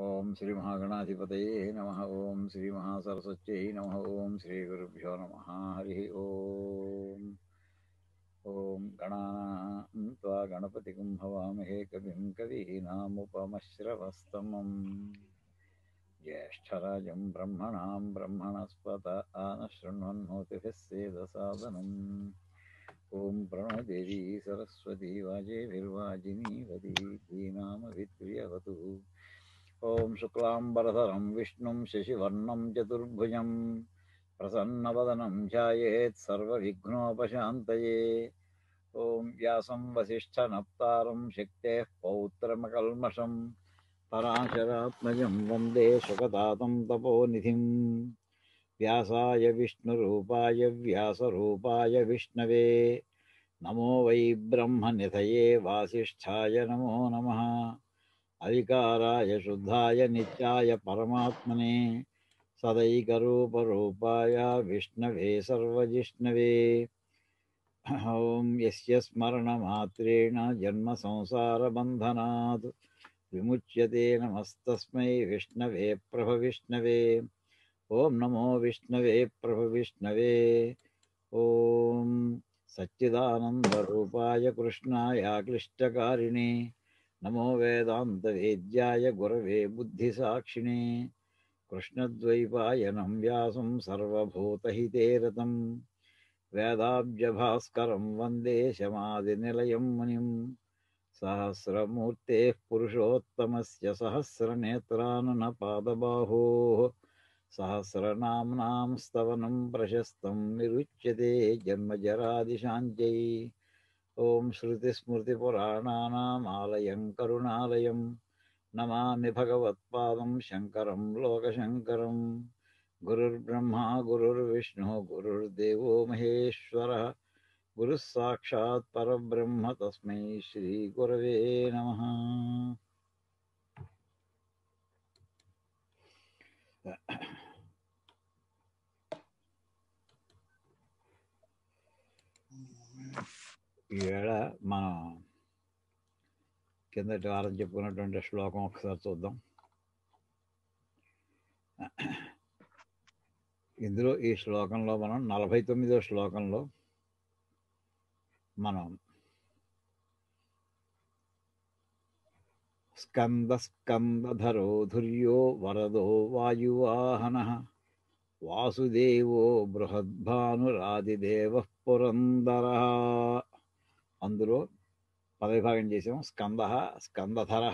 ॐ श्रीमहागणाधिपतये नमः ॐ श्रीमहासरस्वत्यै नमः ॐ श्रीगुरुभ्यो नमः हरिः ॐ ॐ गणा त्वा भवामहे कविं कवीनामुपमश्रवस्तमम् ज्येष्ठराजं ब्रह्मणां ब्रह्मणस्पत आनशृण्वन्मोतिभ्य सेदसादनम् ॐ प्रणदेवी सरस्वती वाजेभिर्वाजिनीवदीतीनामभित्क्रियवतु ॐ शुक्लाम्बरधरं विष्णुं शशिवर्णं चतुर्भुजं प्रसन्नवदनं सर्वविघ्नोपशान्तये ॐ व्यासं वसिष्ठनप्तारं शक्तेः पौत्रमकल्मषं पराशरात्मजं वन्दे सुखतातं तपोनिधिं व्यासाय विष्णुरूपाय व्यासरूपाय विष्णवे नमो वै ब्रह्मनिधये वासिष्ठाय नमो नमः अविकाराय शुद्धाय नित्याय परमात्मने सदैकरूपरूपाय विष्णवे सर्वजिष्णवे ॐ यस्य स्मरणमात्रेण जन्मसंसारबन्धनात् विमुच्यते नमस्तस्मै विष्णवे प्रभविष्णवे ॐ नमो विष्णवे प्रभविष्णवे ॐ सच्चिदानन्दरूपाय कृष्णाय क्लिष्टकारिणे नमो वेदान्तवेद्याय गुरवे बुद्धिसाक्षिणे कृष्णद्वैपायनं व्यासं सर्वभूतहितेरतं वेदाब्जभास्करं वन्दे शमादिनिलयं मुनिं सहस्रमूर्तेः पुरुषोत्तमस्य सहस्रनेत्रा सहस्रनाम्नां स्तवनं प्रशस्तं निरुच्यते जन्मजरादिशान्त्यै ॐ श्रुतिस्मृतिपुराणानामालयं करुणालयं नमामि भगवत्पादं शङ्करं लोकशङ्करं गुरुर्ब्रह्मा गुरुर्विष्णुः गुरुर्देवो महेश्वरः गुरुः साक्षात् परब्रह्म तस्मै श्रीगुरवे नमः ఈవేళ మనం కిందటి వారం చెప్పుకున్నటువంటి శ్లోకం ఒకసారి చూద్దాం ఇందులో ఈ శ్లోకంలో మనం నలభై తొమ్మిదో శ్లోకంలో మనం స్కందస్కందధరో ధుర్యో వరదో వాయువాహన వాసుదేవో బృహద్భానురాదిదేవ పురందర అందులో పదవిభాగం చేసాం స్కంద స్కందధర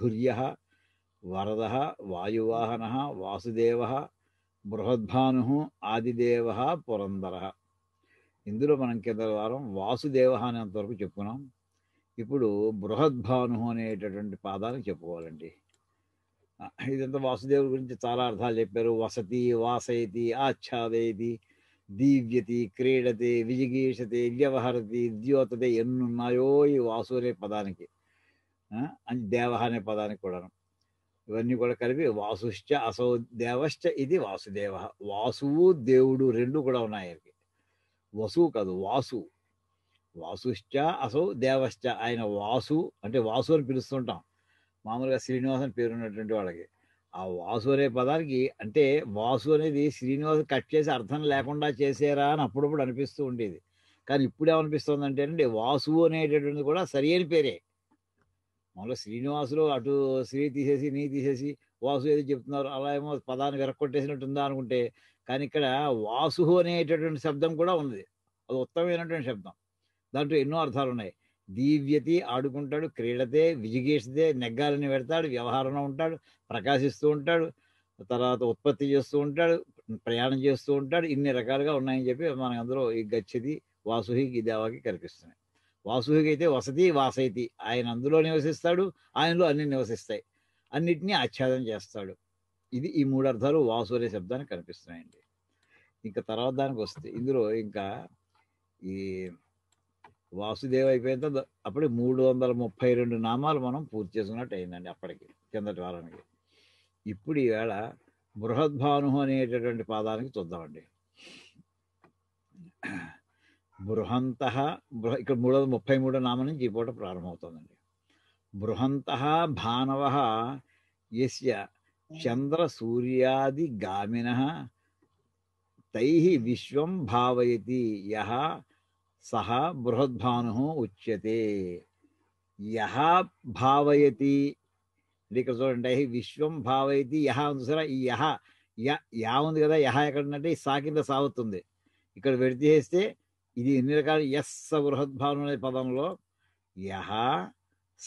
ధుర్య వరద వాయువాహన వాసుదేవ బృహద్భాను ఆదిదేవ పురంధర ఇందులో మనం కింద వారం వాసుదేవ అనేంతవరకు చెప్పుకున్నాం ఇప్పుడు బృహద్భాను అనేటటువంటి పాదాన్ని చెప్పుకోవాలండి ఇదంతా వాసుదేవుడి గురించి చాలా అర్థాలు చెప్పారు వసతి వాసయతి ఆచ్ఛాదయతి దీవ్యతి క్రీడతే విజిగీషతే వ్యవహరతి ద్యోతతే ఎన్నున్నాయో ఈ వాసు అనే పదానికి అని దేవ అనే పదానికి కూడాను ఇవన్నీ కూడా కలిపి వాసుశ్చ అసౌ దేవశ్చ ఇది వాసుదేవ వాసువు దేవుడు రెండు కూడా ఉన్నాయి ఆయనకి వసు కాదు వాసు వాసుశ్చ అసౌ దేవశ్చ ఆయన వాసు అంటే వాసు అని పిలుస్తుంటాం మామూలుగా శ్రీనివాస్ అని పేరున్నటువంటి వాళ్ళకి ఆ వాసు అనే పదానికి అంటే వాసు అనేది శ్రీనివాస్ కట్ చేసి అర్థం లేకుండా చేసేరా అని అప్పుడప్పుడు అనిపిస్తూ ఉండేది కానీ ఇప్పుడు ఏమనిపిస్తుంది అంటే అండి వాసు అనేటటువంటిది కూడా సరి అని పేరే మళ్ళీ శ్రీనివాసులు అటు శ్రీ తీసేసి నీ తీసేసి వాసు ఏదో చెప్తున్నారు అలా ఏమో పదాన్ని వెరక్కొట్టేసినట్టుందా అనుకుంటే కానీ ఇక్కడ వాసు అనేటటువంటి శబ్దం కూడా ఉంది అది ఉత్తమమైనటువంటి శబ్దం దాంట్లో ఎన్నో అర్థాలు ఉన్నాయి దీవ్యతి ఆడుకుంటాడు క్రీడతే విజిగేసితే నెగ్గాలని పెడతాడు వ్యవహారంలో ఉంటాడు ప్రకాశిస్తూ ఉంటాడు తర్వాత ఉత్పత్తి చేస్తూ ఉంటాడు ప్రయాణం చేస్తూ ఉంటాడు ఇన్ని రకాలుగా ఉన్నాయని చెప్పి మన అందరూ ఈ గచ్చిది వాసుహికి దేవాకి కనిపిస్తున్నాయి వాసుహికి అయితే వసతి వాసైతి ఆయన అందులో నివసిస్తాడు ఆయనలో అన్ని నివసిస్తాయి అన్నిటినీ ఆచ్ఛాదం చేస్తాడు ఇది ఈ మూడు అర్థాలు వాసు అనే శబ్దానికి కనిపిస్తున్నాయండి ఇంకా తర్వాత దానికి వస్తే ఇందులో ఇంకా ఈ వాసుదేవ్ అయిపోయిన తర్వాత అప్పుడే మూడు వందల ముప్పై రెండు నామాలు మనం పూర్తి చేసుకున్నట్టు అయిందండి అప్పటికి కిందటి వారానికి ఇప్పుడు ఈవేళ బృహద్భాను అనేటటువంటి పాదానికి చూద్దామండి బృహంత ఇక్కడ మూడు వందల ముప్పై మూడో నామం నుంచి ఈ పూట ప్రారంభమవుతుందండి బృహంత భానవ ఎస్య చంద్ర సూర్యాది గామిన తై విశ్వం భావయతి యహ సహ బృహద్భాను ఉచ్యతే యహ భావయతి ఇక్కడ చూడండి విశ్వం భావయతి యహ ఉంది సరే ఈ యహ యా ఉంది కదా యహ ఎక్కడ ఉందంటే ఈ సాకింద సాగుతుంది ఇక్కడ చేస్తే ఇది ఎన్ని రకాల ఎస్ బృహద్భాను అనే పదంలో యహ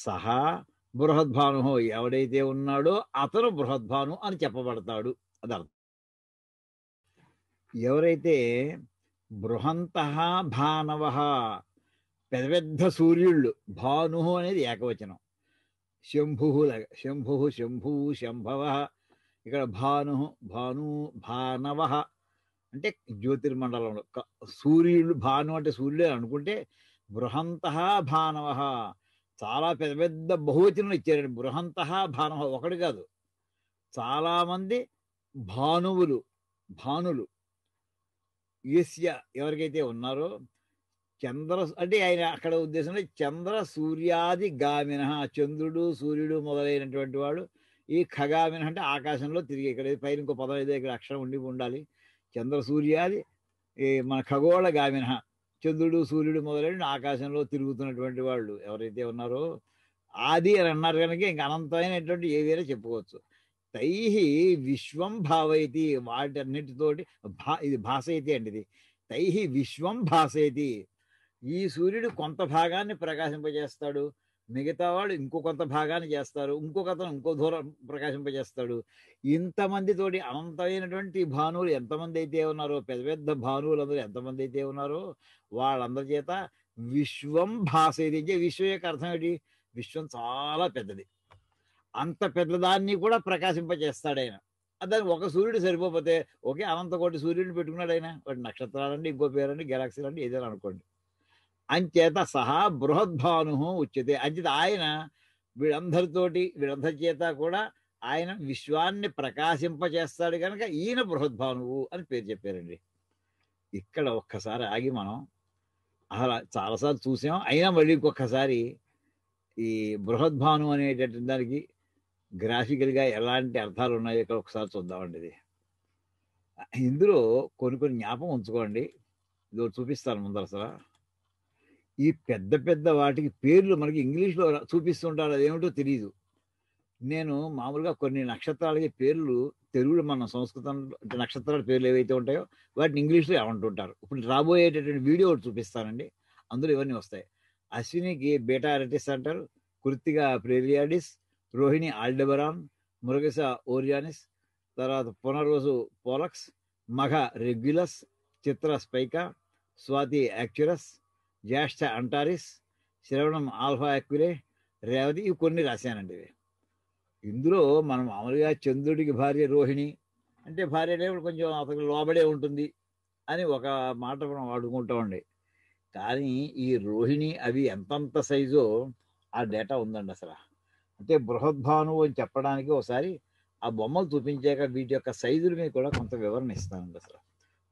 సహ బృహద్భాను ఎవడైతే ఉన్నాడో అతను బృహద్భాను అని చెప్పబడతాడు అది అర్థం ఎవరైతే బృహంత భానవ పెద్ద పెద్ద సూర్యుళ్ళు భాను అనేది ఏకవచనం శంభు శంభు శంభు శంభవ ఇక్కడ భాను భాను భానవ అంటే జ్యోతిర్మండలంలో సూర్యుడు భాను అంటే సూర్యుడు అనుకుంటే బృహంత భానవ చాలా పెద్ద పెద్ద బహువచనం ఇచ్చారండి బృహంత భానవ ఒకటి కాదు చాలామంది భానువులు భానులు యుఎస్ఏ ఎవరికైతే ఉన్నారో చంద్ర అంటే ఆయన అక్కడ ఉద్దేశంలో చంద్ర సూర్యాది గామిన చంద్రుడు సూర్యుడు మొదలైనటువంటి వాడు ఈ ఖగామిన అంటే ఆకాశంలో తిరిగి ఇక్కడ పైన ఇంకో పదం ఏదో ఇక్కడ అక్షరం ఉండి ఉండాలి చంద్ర సూర్యాది మన ఖగోళ గామిన చంద్రుడు సూర్యుడు మొదలైన ఆకాశంలో తిరుగుతున్నటువంటి వాళ్ళు ఎవరైతే ఉన్నారో ఆది అని అన్నారు కనుక ఇంక అనంతమైనటువంటి ఏదైనా చెప్పుకోవచ్చు తై విశ్వం భావైతి వాటన్నిటితోటి భా ఇది భాసైతి అండి ఇది తై విశ్వం భాసైతి ఈ సూర్యుడు కొంత భాగాన్ని ప్రకాశింపజేస్తాడు మిగతా వాళ్ళు ఇంకో కొంత భాగాన్ని చేస్తారు ఇంకొక అతను ఇంకో దూరం ప్రకాశింపజేస్తాడు ఇంతమందితోటి అనంతమైనటువంటి భానువులు ఎంతమంది అయితే ఉన్నారో పెద్ద పెద్ద భానువులు అందరూ ఎంతమంది అయితే ఉన్నారో వాళ్ళందరి చేత విశ్వం భాసేది అంటే విశ్వం యొక్క అర్థం ఏంటి విశ్వం చాలా పెద్దది అంత పెద్దదాన్ని కూడా ప్రకాశింపజేస్తాడు ఆయన దాన్ని ఒక సూర్యుడు సరిపోతే ఒకే అనంత కోటి సూర్యుడిని పెట్టుకున్నాడు ఆయన వాటి నక్షత్రాలండి ఇంకో పేరండి గెలాక్సీలండి ఏదైనా అనుకోండి అంచేత సహా బృహద్భాను ఉచ్యతే అంచేత ఆయన వీళ్ళందరితోటి వీళ్ళందరి చేత కూడా ఆయన విశ్వాన్ని ప్రకాశింపచేస్తాడు కనుక ఈయన బృహద్భానువు అని పేరు చెప్పారండి ఇక్కడ ఒక్కసారి ఆగి మనం అలా చాలాసార్లు చూసాం అయినా మళ్ళీ ఇంకొకసారి ఈ బృహద్భాను అనేటటువంటి దానికి గ్రాఫికల్గా ఎలాంటి అర్థాలు ఉన్నాయో ఇక్కడ ఒకసారి చూద్దామండి ఇది ఇందులో కొన్ని కొన్ని జ్ఞాపకం ఉంచుకోండి ఇది చూపిస్తాను ముందర అసలు ఈ పెద్ద పెద్ద వాటికి పేర్లు మనకి ఇంగ్లీష్లో చూపిస్తుంటారు అదేమిటో తెలియదు నేను మామూలుగా కొన్ని నక్షత్రాలకి పేర్లు తెలుగులో మన సంస్కృతం నక్షత్రాల పేర్లు ఏవైతే ఉంటాయో వాటిని ఇంగ్లీష్లో ఏమంటుంటారు ఇప్పుడు రాబోయేటటువంటి వీడియో ఒకటి చూపిస్తానండి అందులో ఇవన్నీ వస్తాయి అశ్వినికి బేటా అరటిస్ అంటారు కృతిగా ప్రేలియాడిస్ రోహిణి ఆల్డెబరాన్ మురగస ఓరియానిస్ తర్వాత పునర్వసు పోలక్స్ మగ రెగ్యులస్ చిత్ర స్పైకా స్వాతి యాక్చురస్ జ్యేష్ఠ అంటారిస్ శ్రవణం ఆల్ఫా యాక్యులే రేవతి ఇవి కొన్ని రాశానండి ఇవి ఇందులో మనం మామూలుగా చంద్రుడికి భార్య రోహిణి అంటే భార్య లేవుడు కొంచెం అతను లోబడే ఉంటుంది అని ఒక మాట మనం వాడుకుంటామండి కానీ ఈ రోహిణి అవి ఎంతంత సైజో ఆ డేటా ఉందండి అసలు అంటే బృహద్భానువు అని చెప్పడానికి ఒకసారి ఆ బొమ్మలు చూపించాక వీటి యొక్క సైజుల మీద కూడా కొంత వివరణ ఇస్తానండి అసలు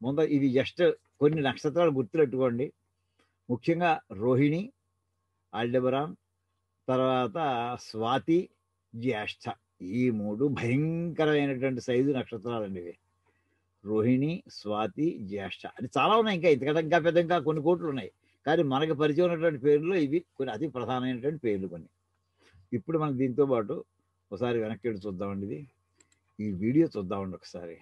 ముందు ఇవి జస్ట్ కొన్ని నక్షత్రాలు గుర్తులెట్టుకోండి ముఖ్యంగా రోహిణి ఆల్డెబరాన్ తర్వాత స్వాతి జ్యేష్ఠ ఈ మూడు భయంకరమైనటువంటి సైజు నక్షత్రాలు అండి ఇవి రోహిణి స్వాతి జ్యేష్ఠ అది చాలా ఉన్నాయి ఇంకా ఇంతకంటే ఇంకా పెద్ద ఇంకా కొన్ని కోట్లు ఉన్నాయి కానీ మనకు పరిచయం ఉన్నటువంటి పేర్లు ఇవి కొన్ని అతి ప్రధానమైనటువంటి పేర్లు కొన్ని ఇప్పుడు మనం దీంతో పాటు ఒకసారి వెనక్కి వెళ్ళి చూద్దామండి ఇది ఈ వీడియో చూద్దామండి ఒకసారి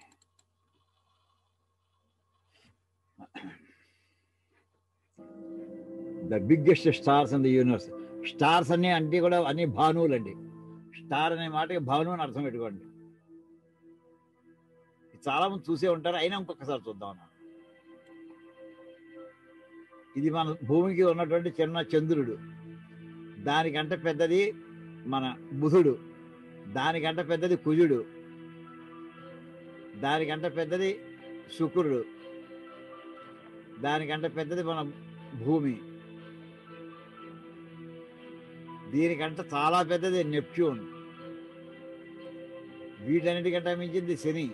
the biggest stars in the universe stars అన్ని అంటే కూడా అన్ని భానువులు అండి స్టార్ అనే మాటకి భాను అని అర్థం పెట్టుకోండి చాలా మంది చూసే ఉంటారు అయినా ఇంకొకసారి చూద్దాం ఇది మన భూమికి ఉన్నటువంటి చిన్న చంద్రుడు దానికంటే పెద్దది మన బుధుడు దానికంట పెద్దది కుజుడు దానికంట పెద్దది శుక్రుడు దానికంట పెద్దది మన భూమి దీనికంట చాలా పెద్దది నెప్ట్యూన్ వీటన్నిటికంట మించింది శని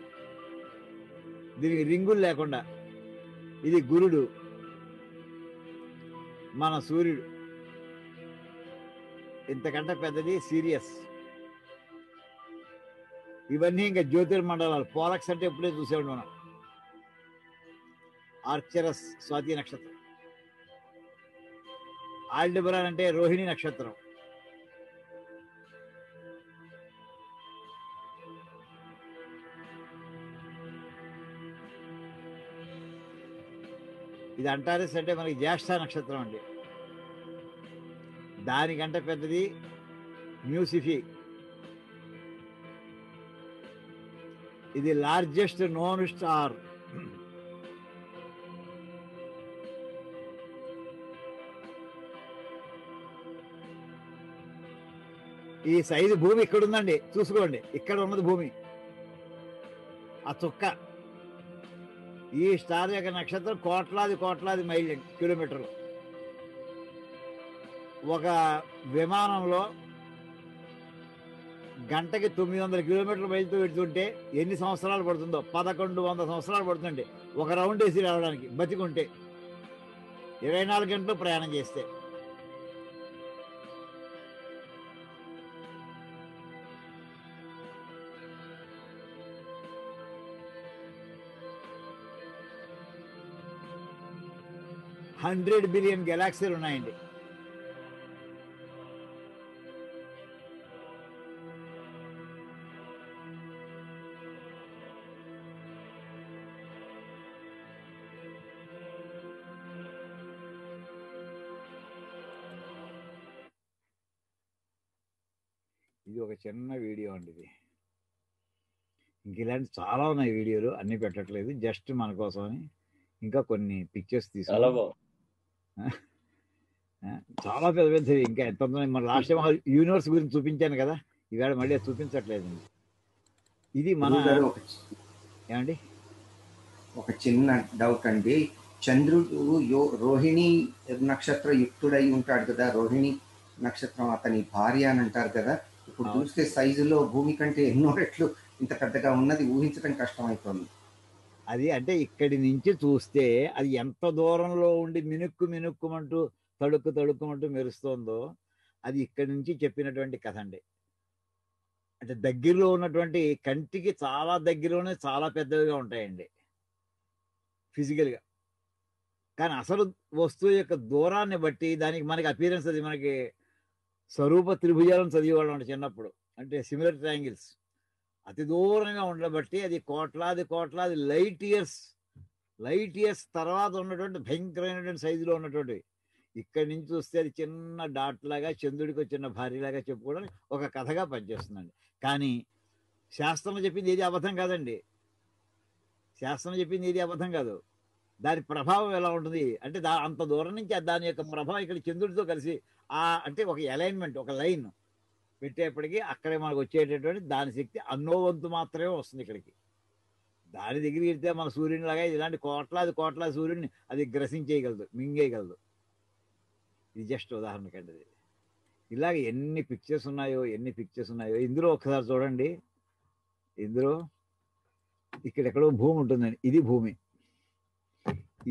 దీనికి రింగులు లేకుండా ఇది గురుడు మన సూర్యుడు ఇంతకంటే పెద్దది సీరియస్ ఇవన్నీ ఇంకా జ్యోతిర్మండలాలు పోలక్స్ అంటే ఇప్పుడే చూసేవాడు మనం ఆర్చరస్ స్వాతి నక్షత్రం ఆల్డిబరాన్ అంటే రోహిణి నక్షత్రం ఇది అంటారస్ అంటే మనకి జ్యేష్ఠ నక్షత్రం అండి దానికంటే పెద్దది మ్యూసిఫీ ఇది లార్జెస్ట్ నోన్ స్టార్ ఈ సైజు భూమి ఇక్కడ ఉందండి చూసుకోండి ఇక్కడ ఉన్నది భూమి ఆ చుక్క ఈ స్టార్ యొక్క నక్షత్రం కోట్లాది కోట్లాది మైళ్ళు కిలోమీటర్లు ఒక విమానంలో గంటకి తొమ్మిది వందల కిలోమీటర్లు బయలుతో పెడుతుంటే ఎన్ని సంవత్సరాలు పడుతుందో పదకొండు వంద సంవత్సరాలు పడుతుంటే ఒక రౌండ్ వేసి రావడానికి బతికుంటే ఇరవై నాలుగు గంటలు ప్రయాణం చేస్తే హండ్రెడ్ బిలియన్ గెలాక్సీలు ఉన్నాయండి చిన్న వీడియో అండి ఇది ఇంక ఇలాంటి చాలా ఉన్నాయి వీడియోలు అన్ని పెట్టట్లేదు జస్ట్ మన కోసమని ఇంకా కొన్ని పిక్చర్స్ తీసుకో చాలా పెద్ద పెద్దది ఇంకా ఎంత మన లాస్ట్ టైం యూనివర్స్ hmm. గురించి చూపించాను కదా ఈవేళ మళ్ళీ చూపించట్లేదు ఇది మన ఏమండి ఒక చిన్న డౌట్ అండి చంద్రుడు యో రోహిణి నక్షత్ర యుక్తుడై ఉంటాడు కదా రోహిణి నక్షత్రం అతని భార్య అని అంటారు కదా ఇప్పుడు చూస్తే సైజులో భూమి కంటే ఎన్నో రెట్లు ఇంత పెద్దగా ఉన్నది ఊహించడం కష్టమవుతోంది అది అంటే ఇక్కడి నుంచి చూస్తే అది ఎంత దూరంలో ఉండి మినుక్కు మినుక్కుమంటూ తడుక్కు తడుక్కుమంటూ మెరుస్తోందో అది ఇక్కడి నుంచి చెప్పినటువంటి కథ అండి అంటే దగ్గరలో ఉన్నటువంటి కంటికి చాలా దగ్గరలోనే చాలా పెద్దవిగా ఉంటాయండి ఫిజికల్గా కానీ అసలు వస్తువు యొక్క దూరాన్ని బట్టి దానికి మనకి అపీరెన్స్ అది మనకి స్వరూప త్రిభుజాలను చదివేవాళ్ళం అంట చిన్నప్పుడు అంటే సిమిలర్ ట్రాంగిల్స్ అతి దూరంగా ఉండబట్టి అది కోట్లాది కోట్లాది లైట్ ఇయర్స్ లైట్ ఇయర్స్ తర్వాత ఉన్నటువంటి భయంకరమైనటువంటి సైజులో ఉన్నటువంటి ఇక్కడి నుంచి చూస్తే అది చిన్న డాట్ లాగా చంద్రుడికి చిన్న లాగా చెప్పుకోవడానికి ఒక కథగా పనిచేస్తుందండి కానీ శాస్త్రం చెప్పింది ఏది అబద్ధం కాదండి శాస్త్రం చెప్పింది ఏది అబద్ధం కాదు దాని ప్రభావం ఎలా ఉంటుంది అంటే దా అంత దూరం నుంచి దాని యొక్క ప్రభావం ఇక్కడ చంద్రుడితో కలిసి అంటే ఒక అలైన్మెంట్ ఒక లైన్ పెట్టేప్పటికీ అక్కడే మనకు వచ్చేటటువంటి దాని శక్తి అన్నో వంతు మాత్రమే వస్తుంది ఇక్కడికి దాని దగ్గరికి వెళ్తే మన లాగా ఇలాంటి కోట్లాది కోట్లాది సూర్యుడిని అది గ్రసించేయగలదు మింగేయగలదు ఇది జస్ట్ ఉదాహరణ అది ఇలాగ ఎన్ని పిక్చర్స్ ఉన్నాయో ఎన్ని పిక్చర్స్ ఉన్నాయో ఇందులో ఒకసారి చూడండి ఇందులో ఇక్కడెక్కడో భూమి ఉంటుందండి ఇది భూమి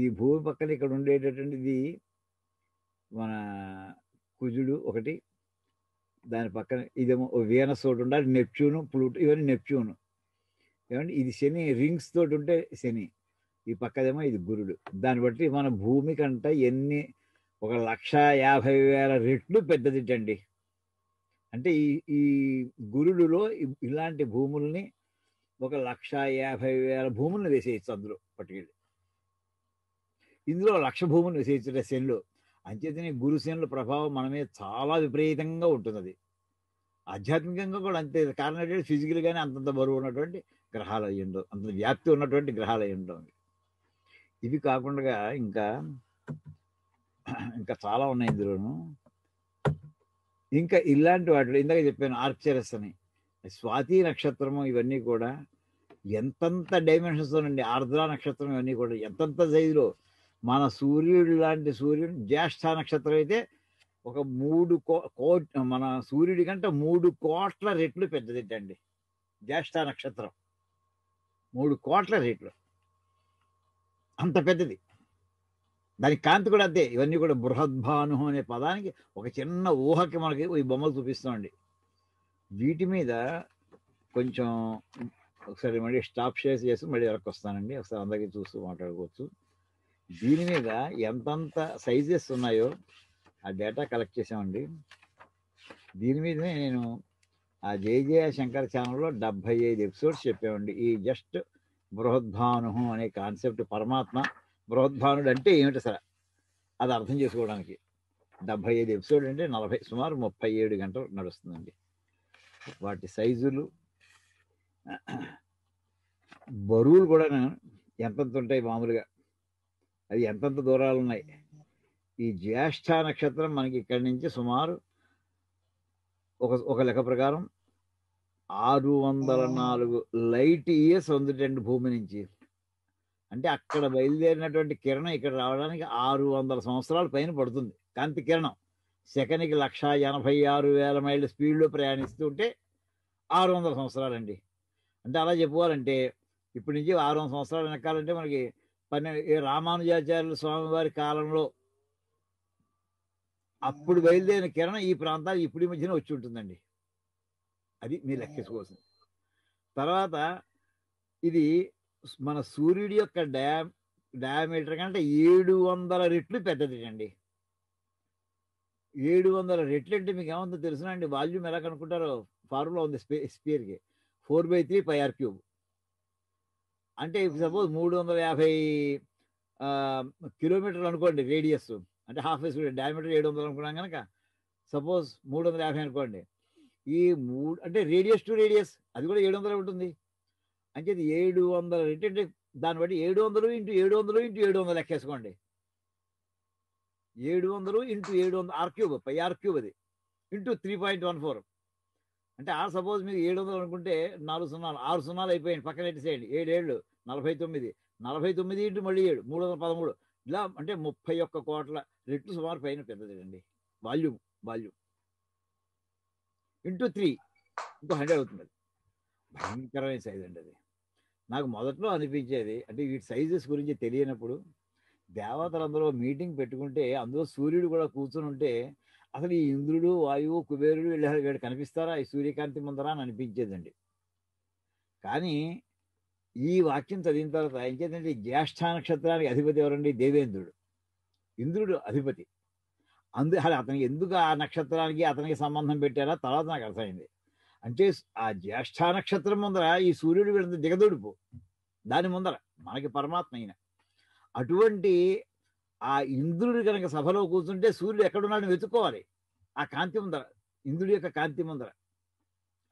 ఈ భూమి పక్కన ఇక్కడ ఉండేటటువంటిది మన కుజుడు ఒకటి దాని పక్కన ఇదేమో వీనస్ ఒకటి ఉండాలి నెప్ట్యూను ప్లూటో ఇవన్నీ నెప్ట్యూను ఏమంటే ఇది శని రింగ్స్ తోటి ఉంటే శని ఈ పక్కదేమో ఇది గురుడు దాన్ని బట్టి మన భూమి కంట ఎన్ని ఒక లక్ష యాభై వేల రెట్లు పెద్దదిటండి అంటే ఈ ఈ గురుడులో ఇలాంటి భూముల్ని ఒక లక్ష యాభై వేల భూములను వేసేయచ్చు అందులో పట్టుకెళ్ళి ఇందులో లక్ష భూములు వేసేయచ్చు శనిలో అంచేతనే గురుసేనుల ప్రభావం మన మీద చాలా విపరీతంగా ఉంటుంది అది ఆధ్యాత్మికంగా కూడా అంతే కారణం ఏంటంటే ఫిజికల్గానే అంతంత బరువు ఉన్నటువంటి గ్రహాలు అయ్యి ఉండవు అంత వ్యాప్తి ఉన్నటువంటి గ్రహాలు అయ్యి ఉండవు ఇవి కాకుండా ఇంకా ఇంకా చాలా ఉన్నాయి ఇందులోను ఇంకా ఇలాంటి వాటిలో ఇందాక చెప్పాను ఆర్క్చరస్ అని స్వాతి నక్షత్రము ఇవన్నీ కూడా ఎంతంత డైమెన్షన్స్ అండి ఆర్ద్ర నక్షత్రం ఇవన్నీ కూడా ఎంతంత సైజులో మన సూర్యుడు లాంటి సూర్యుడు జ్యేష్ఠ నక్షత్రం అయితే ఒక మూడు కో మన సూర్యుడి కంటే మూడు కోట్ల రెట్లు పెద్దదిటండి జ్యేష్ఠ నక్షత్రం మూడు కోట్ల రేట్లు అంత పెద్దది దాని కాంతి కూడా అంతే ఇవన్నీ కూడా బృహద్భాను అనే పదానికి ఒక చిన్న ఊహకి మనకి ఈ బొమ్మలు చూపిస్తామండి వీటి మీద కొంచెం ఒకసారి మళ్ళీ స్టాప్ షేర్ చేసి మళ్ళీ వెనక్కి వస్తానండి ఒకసారి అందరికీ చూస్తూ మాట్లాడుకోవచ్చు దీని మీద ఎంతంత సైజెస్ ఉన్నాయో ఆ డేటా కలెక్ట్ చేసామండి దీని మీదనే నేను ఆ జయజయ శంకర్ ఛానల్లో డెబ్భై ఐదు ఎపిసోడ్స్ చెప్పామండి ఈ జస్ట్ బృహద్భాను అనే కాన్సెప్ట్ పరమాత్మ బృహద్భానుడు అంటే ఏమిటి సార్ అది అర్థం చేసుకోవడానికి డెబ్భై ఐదు ఎపిసోడ్ అంటే నలభై సుమారు ముప్పై ఏడు గంటలు నడుస్తుందండి వాటి సైజులు బరువులు కూడా ఎంతంత ఉంటాయి మామూలుగా అది ఎంతంత దూరాలు ఉన్నాయి ఈ జ్యేష్ఠ నక్షత్రం మనకి ఇక్కడి నుంచి సుమారు ఒక ఒక లెక్క ప్రకారం ఆరు వందల నాలుగు లైట్ ఇయర్స్ రెండు భూమి నుంచి అంటే అక్కడ బయలుదేరినటువంటి కిరణం ఇక్కడ రావడానికి ఆరు వందల సంవత్సరాల పైన పడుతుంది కాంతి కిరణం సెకండ్కి లక్ష ఎనభై ఆరు వేల మైళ్ళ స్పీడ్లో ప్రయాణిస్తుంటే ఆరు వందల సంవత్సరాలండి అంటే అలా చెప్పుకోవాలంటే ఇప్పటి నుంచి ఆరు వందల సంవత్సరాలు వెనకాలంటే మనకి ఈ రామానుజాచార్యుల స్వామివారి కాలంలో అప్పుడు బయలుదేరిన కిరణం ఈ ప్రాంతాలు ఇప్పుడు మధ్యన వచ్చి ఉంటుందండి అది మీ లెక్కేసుకోవాల్సింది తర్వాత ఇది మన సూర్యుడి యొక్క డ్యామ్ డయామీటర్ కంటే ఏడు వందల రెట్లు పెద్దది అండి ఏడు వందల రెట్లు అంటే మీకు ఏమంతా తెలుసునండి వాల్యూమ్ ఎలా కనుక్కుంటారో ఫార్ములా ఉంది స్పే స్పియర్కి four by three pi r cube అంటే సపోజ్ మూడు వందల యాభై కిలోమీటర్లు అనుకోండి రేడియస్ అంటే హాఫ్ వేస్ డయామీటర్ ఏడు వందలు అనుకున్నాం కనుక సపోజ్ మూడు వందల యాభై అనుకోండి ఈ మూడు అంటే రేడియస్ టు రేడియస్ అది కూడా ఏడు వందలు ఉంటుంది అంటే ఏడు వందల అంటే దాన్ని బట్టి ఏడు వందలు ఇంటూ ఏడు వందలు ఇంటూ ఏడు వందలు లెక్కేసుకోండి ఏడు వందలు ఇంటూ ఏడు వందల r cube pi r cube అది into three point one four అంటే ఆ సపోజ్ మీరు ఏడు వందలు అనుకుంటే నాలుగు సున్నాలు ఆరు సున్నాలు అయిపోయాయి పక్కన ఎట్టి ఎట్టేసేయండి ఏడేళ్ళు నలభై తొమ్మిది నలభై తొమ్మిది ఇంటి మళ్ళీ ఏడు మూడు వందల పదమూడు ఇలా అంటే ముప్పై ఒక్క కోట్ల రెట్లు సుమారు పైన పెద్దదండి వాల్యూమ్ వాల్యూమ్ ఇంటూ త్రీ ఇంకో హండ్రెడ్ అవుతుంది భయంకరమైన సైజ్ అండి అది నాకు మొదట్లో అనిపించేది అంటే వీటి సైజెస్ గురించి తెలియనప్పుడు దేవతలందరూ మీటింగ్ పెట్టుకుంటే అందులో సూర్యుడు కూడా కూర్చుని ఉంటే అసలు ఈ ఇంద్రుడు వాయువు కుబేరుడు వీళ్ళ వీడు కనిపిస్తారా ఈ సూర్యకాంతి ముందరా అని అనిపించేదండి కానీ ఈ వాక్యం చదివిన తర్వాత ఏం చేద్దంటే జ్యేష్ఠ నక్షత్రానికి అధిపతి ఎవరండి దేవేంద్రుడు ఇంద్రుడు అధిపతి అందు అతనికి ఎందుకు ఆ నక్షత్రానికి అతనికి సంబంధం పెట్టారా తర్వాత నాకు అర్థమైంది అంటే ఆ జ్యేష్ఠ నక్షత్రం ముందర ఈ సూర్యుడు వీళ్ళంత దిగదొడుపు దాని ముందర మనకి పరమాత్మ అయిన అటువంటి ఆ ఇంద్రుడు కనుక సభలో కూర్చుంటే సూర్యుడు ఎక్కడున్నాడని వెతుక్కోవాలి ఆ కాంతి ముందర ఇంద్రుడి యొక్క కాంతి ముందర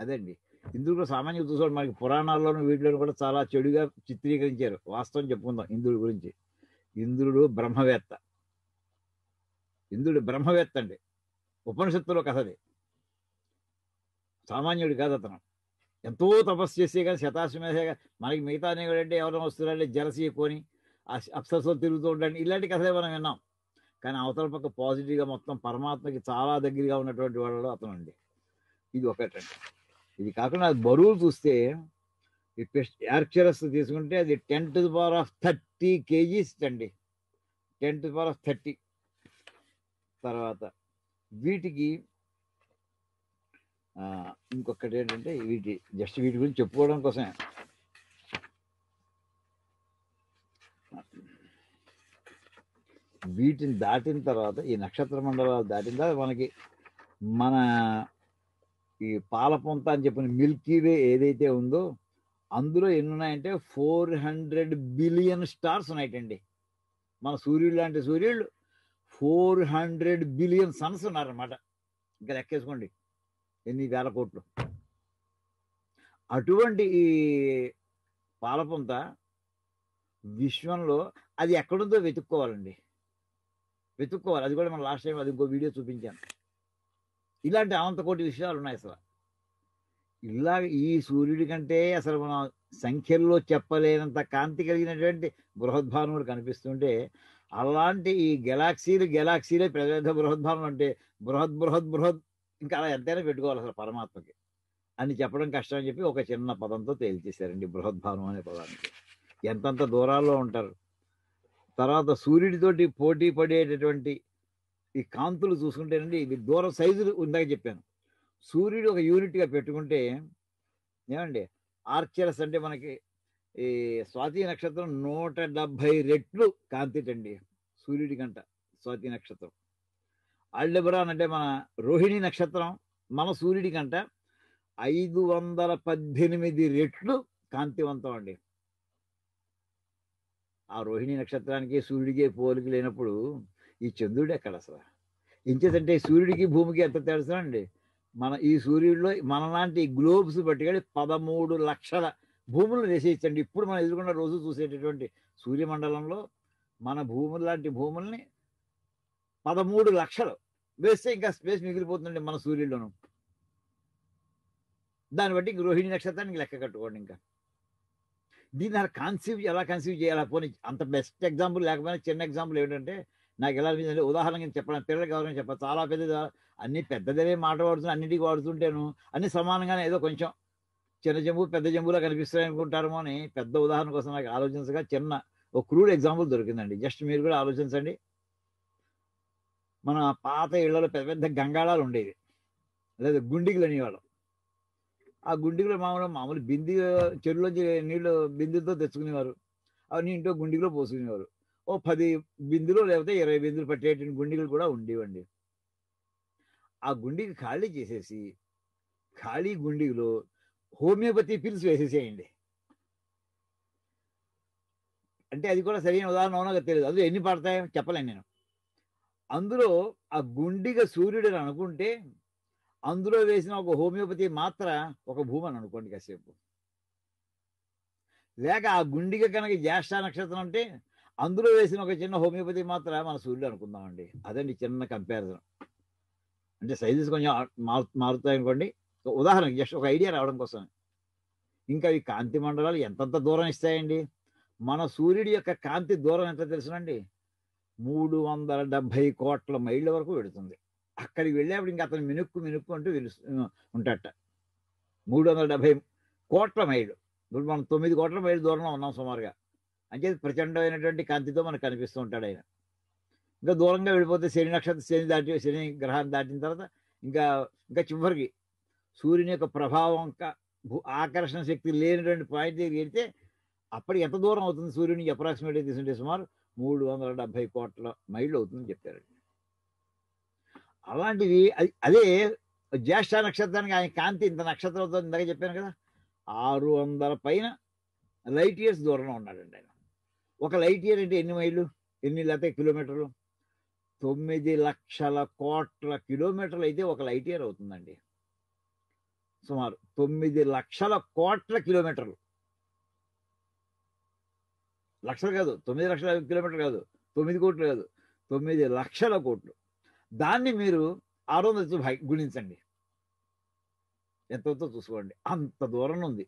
అదే అండి ఇంద్రుడు సామాన్యంగా చూసుకోండి మనకి పురాణాల్లోనూ వీటిలోనూ కూడా చాలా చెడుగా చిత్రీకరించారు వాస్తవం చెప్పుకుందాం ఇంద్రుడి గురించి ఇంద్రుడు బ్రహ్మవేత్త ఇంద్రుడు బ్రహ్మవేత్త అండి ఉపనిషత్తులో కథది సామాన్యుడు కాదు అతను ఎంతో తపస్సు చేసే కానీ శతాశ్వమేసే మనకి మిగతా అంటే ఎవరైనా వస్తున్నారంటే జలసీ కొని అప్సరసలు తిరుగుతూ ఉండండి ఇలాంటి కథలే మనం విన్నాం కానీ అవతల పక్క పాజిటివ్గా మొత్తం పరమాత్మకి చాలా దగ్గరగా ఉన్నటువంటి వాళ్ళు అతను అండి ఇది ఒకటండి ఇది కాకుండా బరువులు చూస్తే ఈ యాక్చరస్ తీసుకుంటే అది ten to power of thirty kgs అండి ten to power of thirty తర్వాత వీటికి ఇంకొకటి ఏంటంటే వీటి జస్ట్ వీటి గురించి చెప్పుకోవడం కోసమే వీటిని దాటిన తర్వాత ఈ నక్షత్ర మండలాలు దాటిన తర్వాత మనకి మన ఈ పాలపుంత అని చెప్పిన మిల్కీ వే ఏదైతే ఉందో అందులో ఎన్ని ఉన్నాయంటే ఫోర్ హండ్రెడ్ బిలియన్ స్టార్స్ ఉన్నాయటండి మన సూర్యుడు లాంటి సూర్యుడు ఫోర్ హండ్రెడ్ బిలియన్ సన్స్ ఉన్నారన్నమాట ఇంకా లెక్కేసుకోండి ఎన్ని వేల కోట్లు అటువంటి ఈ పాలపుంత విశ్వంలో అది ఎక్కడుందో వెతుక్కోవాలండి వెతుక్కోవాలి అది కూడా మనం లాస్ట్ టైం అది ఇంకో వీడియో చూపించాను ఇలాంటి అనంత కోటి విషయాలు ఉన్నాయి అసలు ఇలా ఈ సూర్యుడి కంటే అసలు మనం సంఖ్యల్లో చెప్పలేనంత కాంతి కలిగినటువంటి బృహద్భానువులు కనిపిస్తుంటే అలాంటి ఈ గెలాక్సీలు గెలాక్సీలే పెద్ద బృహద్భానులు అంటే బృహద్ బృహద్ బృహద్ ఇంకా అలా ఎంతైనా పెట్టుకోవాలి అసలు పరమాత్మకి అని చెప్పడం కష్టం అని చెప్పి ఒక చిన్న పదంతో తేల్చేశారండి బృహద్భాను అనే పదానికి ఎంతంత దూరాల్లో ఉంటారు తర్వాత సూర్యుడితోటి పోటీ పడేటటువంటి ఈ కాంతులు చూసుకుంటేనండి ఇవి దూర సైజులు ఉందాక చెప్పాను సూర్యుడు ఒక యూనిట్గా పెట్టుకుంటే ఏమండి ఆర్చరస్ అంటే మనకి ఈ స్వాతి నక్షత్రం నూట డెబ్భై రెట్లు కాంతిటండి సూర్యుడి కంట స్వాతి నక్షత్రం అల్డబ్రాన్ అంటే మన రోహిణి నక్షత్రం మన సూర్యుడి కంట ఐదు వందల పద్దెనిమిది రెట్లు కాంతివంతం అండి ఆ రోహిణి నక్షత్రానికి సూర్యుడికి పోలికి లేనప్పుడు ఈ చంద్రుడు ఎక్కడ అసలు ఇంచేదంటే సూర్యుడికి భూమికి ఎంత తెలుసా అండి మన ఈ సూర్యుడిలో మనలాంటి గ్లోబ్స్ పట్టుకెళ్ళి పదమూడు లక్షల భూములు వేసేయచ్చండి ఇప్పుడు మనం ఎదుర్కొన్న రోజు చూసేటటువంటి సూర్యమండలంలో మన భూములు లాంటి భూముల్ని పదమూడు లక్షలు వేస్తే ఇంకా స్పేస్ మిగిలిపోతుందండి మన సూర్యుడిలోనూ దాన్ని బట్టి రోహిణి నక్షత్రానికి లెక్క కట్టుకోండి ఇంకా దీన్ని నాకు కాన్సీవ్ ఎలా కాన్సీవ్ చేయాలి పోనీ అంత బెస్ట్ ఎగ్జాంపుల్ లేకపోయినా చిన్న ఎగ్జాంపుల్ ఏంటంటే నాకు ఎలా అనిపించింది ఉదాహరణకి చెప్పడానికి పిల్లలకి ఎవరైనా చెప్పాలి చాలా పెద్ద అన్ని పెద్దదేవి మాట వాడుతున్నా అన్నిటికీ వాడుతుంటేను అన్ని సమానంగానే ఏదో కొంచెం చిన్న జంబు పెద్ద జంబులా కనిపిస్తాయి అనుకుంటారేమో అని పెద్ద ఉదాహరణ కోసం నాకు ఆలోచించగా చిన్న ఒక క్రూడ్ ఎగ్జాంపుల్ దొరికిందండి జస్ట్ మీరు కూడా ఆలోచించండి మన పాత ఇళ్లలో పెద్ద పెద్ద గంగాళాలు ఉండేవి లేదా గుండిగులు అనేవాళ్ళం ఆ గుండికలో మామూలు మామూలు బింది చెరువులో నీళ్ళు బిందుతో తెచ్చుకునేవారు అవి ఇంట్లో గుండికలో పోసుకునేవారు ఓ పది బిందులు లేకపోతే ఇరవై బిందులు పట్టేటువంటి గుండికలు కూడా ఉండేవండి ఆ గుండికి ఖాళీ చేసేసి ఖాళీ గుండికలో హోమియోపతి పిల్స్ వేసేసేయండి అంటే అది కూడా సరైన ఉదాహరణ అవునా తెలియదు అందులో ఎన్ని పడతాయో చెప్పలేను నేను అందులో ఆ గుండిగ సూర్యుడు అనుకుంటే అందులో వేసిన ఒక హోమియోపతి మాత్ర ఒక భూమని అనుకోండి కాసేపు లేక ఆ గుండిక కనుక జ్యేష్ఠ నక్షత్రం అంటే అందులో వేసిన ఒక చిన్న హోమియోపతి మాత్ర మన సూర్యుడు అనుకుందామండి అదండి చిన్న కంపారిజన్ అంటే సైజెస్ కొంచెం మారు మారుతాయనుకోండి ఉదాహరణకి జస్ట్ ఒక ఐడియా రావడం కోసం ఇంకా ఈ కాంతి మండలాలు ఎంతంత దూరం ఇస్తాయండి మన సూర్యుడి యొక్క కాంతి దూరం ఎంత తెలుసునండి మూడు వందల డెబ్భై కోట్ల మైళ్ళ వరకు పెడుతుంది అక్కడికి వెళ్ళేప్పుడు ఇంకా అతను మినుక్కు మినుక్కు అంటూ పిలుస్తు ఉంటాట మూడు వందల డెబ్భై కోట్ల మైళ్ళు ఇప్పుడు మనం తొమ్మిది కోట్ల మైళ్ళు దూరంలో ఉన్నాం సుమారుగా అంటే ప్రచండమైనటువంటి కాంతితో మనకు కనిపిస్తూ ఉంటాడు ఆయన ఇంకా దూరంగా వెళ్ళిపోతే శని నక్షత్ర శని దాటి శని గ్రహాన్ని దాటిన తర్వాత ఇంకా ఇంకా చివరికి సూర్యుని యొక్క ప్రభావం ఆకర్షణ శక్తి లేనటువంటి పాయింట్ దగ్గర వెళ్తే అప్పటికి ఎంత దూరం అవుతుంది సూర్యుని అప్రాక్సిమేట్గా తీసుకుంటే సుమారు మూడు వందల డెబ్భై కోట్ల మైళ్ళు అవుతుందని చెప్పారు అలాంటివి అదే జ్యేష్ఠ నక్షత్రానికి ఆయన కాంతి ఇంత నక్షత్రం అవుతుంది ఇందాక చెప్పాను కదా ఆరు వందల పైన లైట్ ఇయర్స్ దూరంలో ఉన్నాడండి ఆయన ఒక లైట్ ఇయర్ అంటే ఎన్ని మైళ్ళు ఎన్ని లేకపోతే కిలోమీటర్లు తొమ్మిది లక్షల కోట్ల కిలోమీటర్లు అయితే ఒక లైట్ ఇయర్ అవుతుందండి సుమారు తొమ్మిది లక్షల కోట్ల కిలోమీటర్లు లక్షలు కాదు తొమ్మిది లక్షల కిలోమీటర్లు కాదు తొమ్మిది కోట్లు కాదు తొమ్మిది లక్షల కోట్లు దాన్ని మీరు ఆరు వందలతో గుణించండి ఎంతతో చూసుకోండి అంత దూరం ఉంది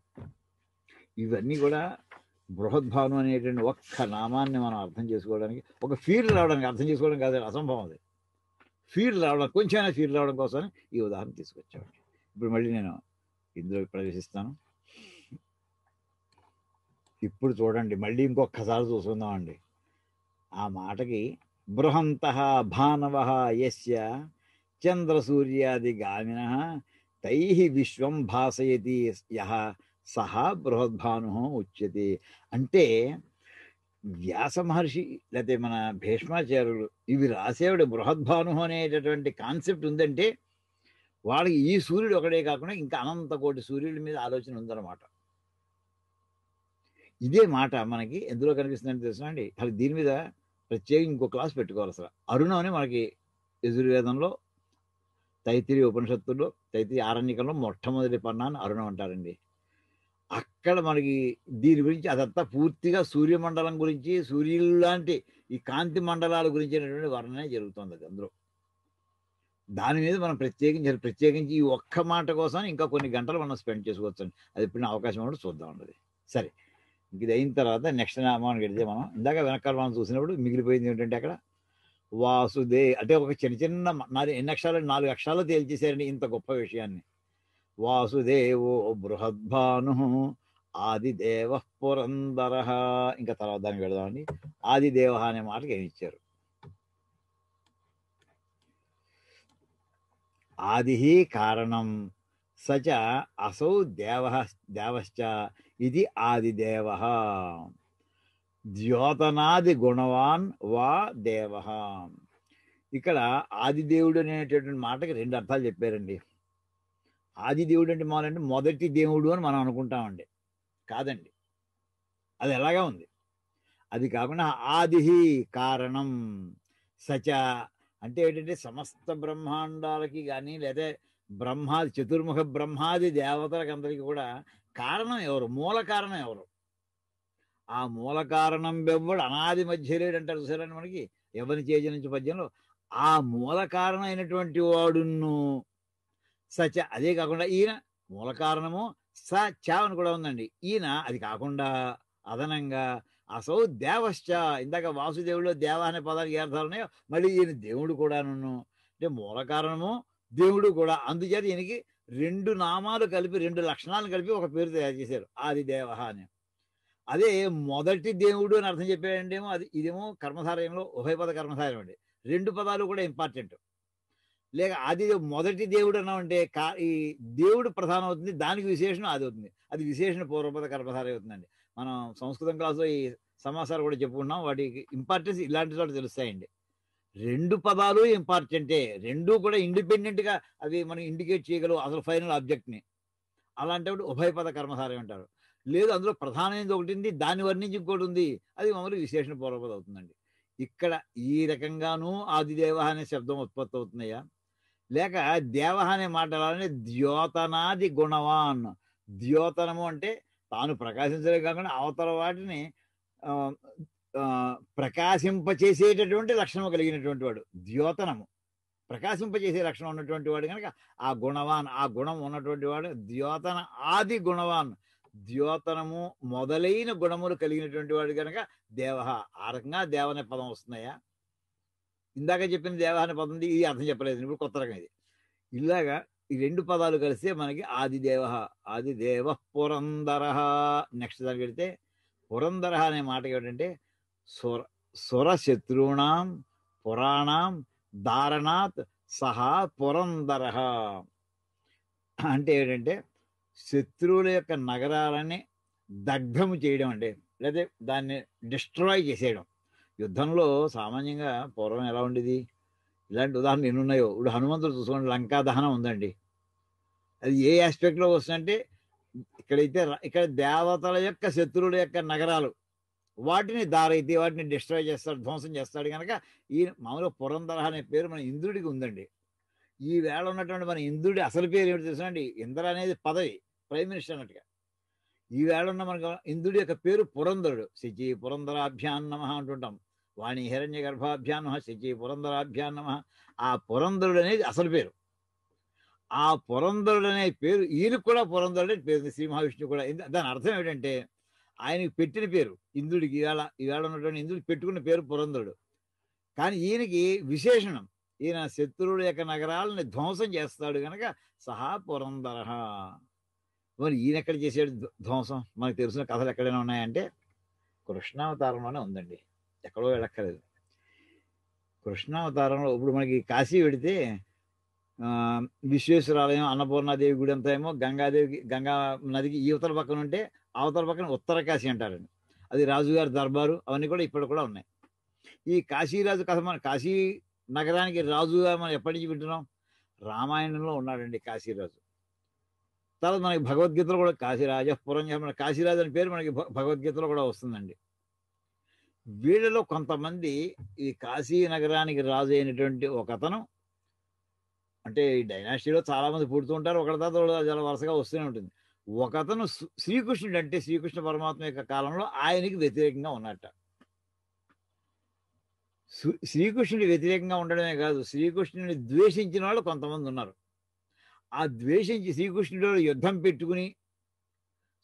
ఇవన్నీ కూడా బృహద్భావనం అనేటువంటి ఒక్క నామాన్ని మనం అర్థం చేసుకోవడానికి ఒక ఫీల్ రావడానికి అర్థం చేసుకోవడం కాదు అసంభవం అది ఫీల్ రావడం కొంచెమైనా ఫీల్ రావడం కోసం ఈ ఉదాహరణ తీసుకొచ్చామండి ఇప్పుడు మళ్ళీ నేను ఇందులో ప్రవేశిస్తాను ఇప్పుడు చూడండి మళ్ళీ ఇంకొకసారి చూసుకుందామండి ఆ మాటకి బృహంతః భానవ యస్య చంద్రసూర్యాదిగామిన తై విశ్వం భాసయతి యహ సహ బృహద్భాను ఉచ్యతి అంటే వ్యాస మహర్షి లేకపోతే మన భీష్మాచార్యులు ఇవి రాసేవాడు బృహద్భాను అనేటటువంటి కాన్సెప్ట్ ఉందంటే వాళ్ళకి ఈ సూర్యుడు ఒకడే కాకుండా ఇంకా అనంత కోటి సూర్యుడి మీద ఆలోచన ఉందన్నమాట ఇదే మాట మనకి ఎందులో కనిపిస్తుందని తెలుసు అండి అసలు దీని మీద ప్రత్యేకంగా ఇంకో క్లాస్ పెట్టుకోవాలి అసలు అరుణ అని మనకి యజుర్వేదంలో తైతిరి ఉపనిషత్తుల్లో తైతిరి ఆరణ్యకంలో మొట్టమొదటి అని అరుణం అంటారండి అక్కడ మనకి దీని గురించి అదంతా పూర్తిగా సూర్యమండలం గురించి సూర్యులు లాంటి ఈ కాంతి మండలాల గురించినటువంటి వర్ణనే జరుగుతుంది అది అందులో దాని మీద మనం ప్రత్యేకించి ప్రత్యేకించి ఈ ఒక్క మాట కోసం ఇంకా కొన్ని గంటలు మనం స్పెండ్ చేసుకోవచ్చు అది ఎప్పుడైనా అవకాశం ఉంటే చూద్దాం ఉండదు సరే ఇది అయిన తర్వాత నెక్స్ట్ నామాన్ని గడితే మనం ఇందాక వెనకాల మనం చూసినప్పుడు మిగిలిపోయింది ఏంటంటే అక్కడ వాసుదే అంటే ఒక చిన్న చిన్న నాలుగు ఎన్ని అక్షరాలు నాలుగు అక్షరాలు తేల్చేశారండి ఇంత గొప్ప విషయాన్ని వాసుదేవో బృహద్భాను ఆదిదేవ పురందర ఇంకా తర్వాత దానికి వెళదామండి ఆదిదేవ అనే మాటకి ఏమి ఇచ్చారు ఆది కారణం సచ అసౌ దేవ దేవశ్చ ఇది ఆదిదేవ ద్యోతనాది గుణవాన్ వా దేవ ఇక్కడ ఆదిదేవుడు అనేటటువంటి మాటకి రెండు అర్థాలు చెప్పారండి ఆదిదేవుడు అంటే మాలంటే మొదటి దేవుడు అని మనం అనుకుంటామండి కాదండి అది ఎలాగా ఉంది అది కాకుండా ఆది కారణం సచ అంటే ఏంటంటే సమస్త బ్రహ్మాండాలకి కానీ లేదా బ్రహ్మాది చతుర్ముఖ బ్రహ్మాది దేవతలకు అందరికీ కూడా కారణం ఎవరు మూల కారణం ఎవరు ఆ మూల కారణం బెవ్వడు అనాది లేడు అంటారు చూసారని మనకి ఎవరిని నుంచి పద్యంలో ఆ మూల కారణం అయినటువంటి వాడును సచ అదే కాకుండా ఈయన మూల కారణము స చ అని కూడా ఉందండి ఈయన అది కాకుండా అదనంగా అసౌ దేవశ్చ ఇందాక వాసుదేవుడు దేవ అనే పదానికి అర్థాలు ఉన్నాయో మళ్ళీ ఈయన దేవుడు కూడాను అంటే మూల కారణము దేవుడు కూడా అందుచేత ఈయనకి రెండు నామాలు కలిపి రెండు లక్షణాలు కలిపి ఒక పేరు తయారు చేశారు ఆది దేవ అని అదే మొదటి దేవుడు అని అర్థం చెప్పాడంటేమో అది ఇదేమో కర్మసారయంలో ఉభయపద కర్మసారం అండి రెండు పదాలు కూడా ఇంపార్టెంట్ లేక ఆది మొదటి దేవుడు అన్నామంటే కా ఈ దేవుడు ప్రధానం అవుతుంది దానికి విశేషణం అది అవుతుంది అది విశేషణ పూర్వపద కర్మసారం అవుతుందండి మనం సంస్కృతం క్లాసులో ఈ సమాచారం కూడా చెప్పుకున్నాం వాటికి ఇంపార్టెన్స్ ఇలాంటి చోట తెలుస్తాయండి రెండు పదాలు ఇంపార్టెంటే రెండు కూడా ఇండిపెండెంట్గా అవి మనం ఇండికేట్ చేయగలవు అసలు ఫైనల్ ఆబ్జెక్ట్ని అలాంటప్పుడు ఉభయపద కర్మసారం అంటారు లేదు అందులో ప్రధానమైనది ఒకటి ఉంది దాని వర్ణించి ఇంకోటి ఉంది అది మామూలు విశేషణ పూర్వపదం అవుతుందండి ఇక్కడ ఈ రకంగానూ ఆదిదేవ అనే శబ్దం ఉత్పత్తి అవుతున్నాయా లేక దేవ అనే మాట అలానే ద్యోతనాది గుణవాన్ ద్యోతనము అంటే తాను ప్రకాశించడం కాకుండా అవతల వాటిని ప్రకాశింపచేసేటటువంటి లక్షణము కలిగినటువంటి వాడు ద్యోతనము ప్రకాశింపచేసే లక్షణం ఉన్నటువంటి వాడు కనుక ఆ గుణవాన్ ఆ గుణం ఉన్నటువంటి వాడు ద్యోతన ఆది గుణవాన్ ద్యోతనము మొదలైన గుణములు కలిగినటువంటి వాడు కనుక దేవ ఆ రకంగా దేవ అనే పదం వస్తున్నాయా ఇందాక చెప్పిన దేవ అనే పదం ఇది అర్థం చెప్పలేదు ఇప్పుడు కొత్త రకం ఇది ఇలాగా ఈ రెండు పదాలు కలిస్తే మనకి ఆది ఆది దేవ పురంధర నెక్స్ట్ దానికి వెళితే పురంధర అనే మాట ఏమిటంటే సుర సురశత్రూణాం పురాణం దారణాత్ సహా పురంధర అంటే ఏంటంటే శత్రువుల యొక్క నగరాలని దగ్ధము చేయడం అండి లేదా దాన్ని డిస్ట్రాయ్ చేసేయడం యుద్ధంలో సామాన్యంగా పూర్వం ఎలా ఉండేది ఇలాంటి ఉదాహరణ ఎన్ని ఉన్నాయో ఇప్పుడు హనుమంతుడు చూసుకోండి లంకా దహనం ఉందండి అది ఏ ఆస్పెక్ట్లో వస్తుందంటే ఇక్కడైతే ఇక్కడ దేవతల యొక్క శత్రువుల యొక్క నగరాలు వాటిని దారైతే వాటిని డిస్ట్రాయ్ చేస్తాడు ధ్వంసం చేస్తాడు కనుక ఈ మామూలుగా పురంధర అనే పేరు మన ఇంద్రుడికి ఉందండి ఈ వేళ ఉన్నటువంటి మన ఇంద్రుడి అసలు పేరు ఏమిటి అండి ఇంద్ర అనేది పదవి ప్రైమ్ మినిస్టర్ అన్నట్టుగా ఈ వేళ ఉన్న మనకు ఇంద్రుడి యొక్క పేరు పురంధరుడు శచి పురంధరాభ్యాన్ నమ అంటుంటాం వాణి హిరణ్య గర్భాభ్యాన్ నమ శచి పురంధరాభ్యాన్ నమ ఆ పురంధరుడు అనేది అసలు పేరు ఆ పురంధరుడు అనే పేరు ఈయనకు కూడా పురంధరుడు అని పేరు శ్రీ మహావిష్ణువు కూడా దాని అర్థం ఏమిటంటే ఆయనకు పెట్టిన పేరు ఇంద్రుడికి ఇవాళ ఇవాళ ఉన్నటువంటి ఇంద్రుడికి పెట్టుకున్న పేరు పురంధ్రుడు కానీ ఈయనకి విశేషణం ఈయన శత్రువుల యొక్క నగరాలని ధ్వంసం చేస్తాడు కనుక సహా పురంధర మరి ఈయన ఎక్కడ చేసాడు ధ్వంసం మనకు తెలిసిన కథలు ఎక్కడైనా ఉన్నాయంటే కృష్ణావతారంలోనే ఉందండి ఎక్కడో వెళ్ళక్కర్లేదు కృష్ణావతారంలో ఇప్పుడు మనకి కాశీ పెడితే విశ్వేశ్వరాలయం అన్నపూర్ణాదేవి గుడి అంతా ఏమో గంగాదేవికి గంగా నదికి ఈవతల పక్కన ఉంటే అవతల పక్కన ఉత్తర కాశీ అంటారండి అది రాజుగారి దర్బారు అవన్నీ కూడా ఇప్పుడు కూడా ఉన్నాయి ఈ కాశీరాజు కథ మన కాశీ నగరానికి రాజుగా మనం ఎప్పటి నుంచి వింటున్నాం రామాయణంలో ఉన్నాడండి కాశీరాజు తర్వాత మనకి భగవద్గీతలో కూడా కాశీరాజ పురంజ మన కాశీరాజు అనే పేరు మనకి భగవద్గీతలో కూడా వస్తుందండి వీళ్ళలో కొంతమంది ఈ కాశీ నగరానికి రాజు అయినటువంటి ఒక అతను అంటే ఈ డైనాసిటీలో చాలామంది పుడుతూ ఉంటారు ఒకటి తర్వాత చాలా వరుసగా వస్తూనే ఉంటుంది ఒకతను శ్రీకృష్ణుడు అంటే శ్రీకృష్ణ పరమాత్మ యొక్క కాలంలో ఆయనకి వ్యతిరేకంగా ఉన్నట్ట శ్రీకృష్ణుడి వ్యతిరేకంగా ఉండడమే కాదు శ్రీకృష్ణుని ద్వేషించిన వాళ్ళు కొంతమంది ఉన్నారు ఆ ద్వేషించి శ్రీకృష్ణుడు యుద్ధం పెట్టుకుని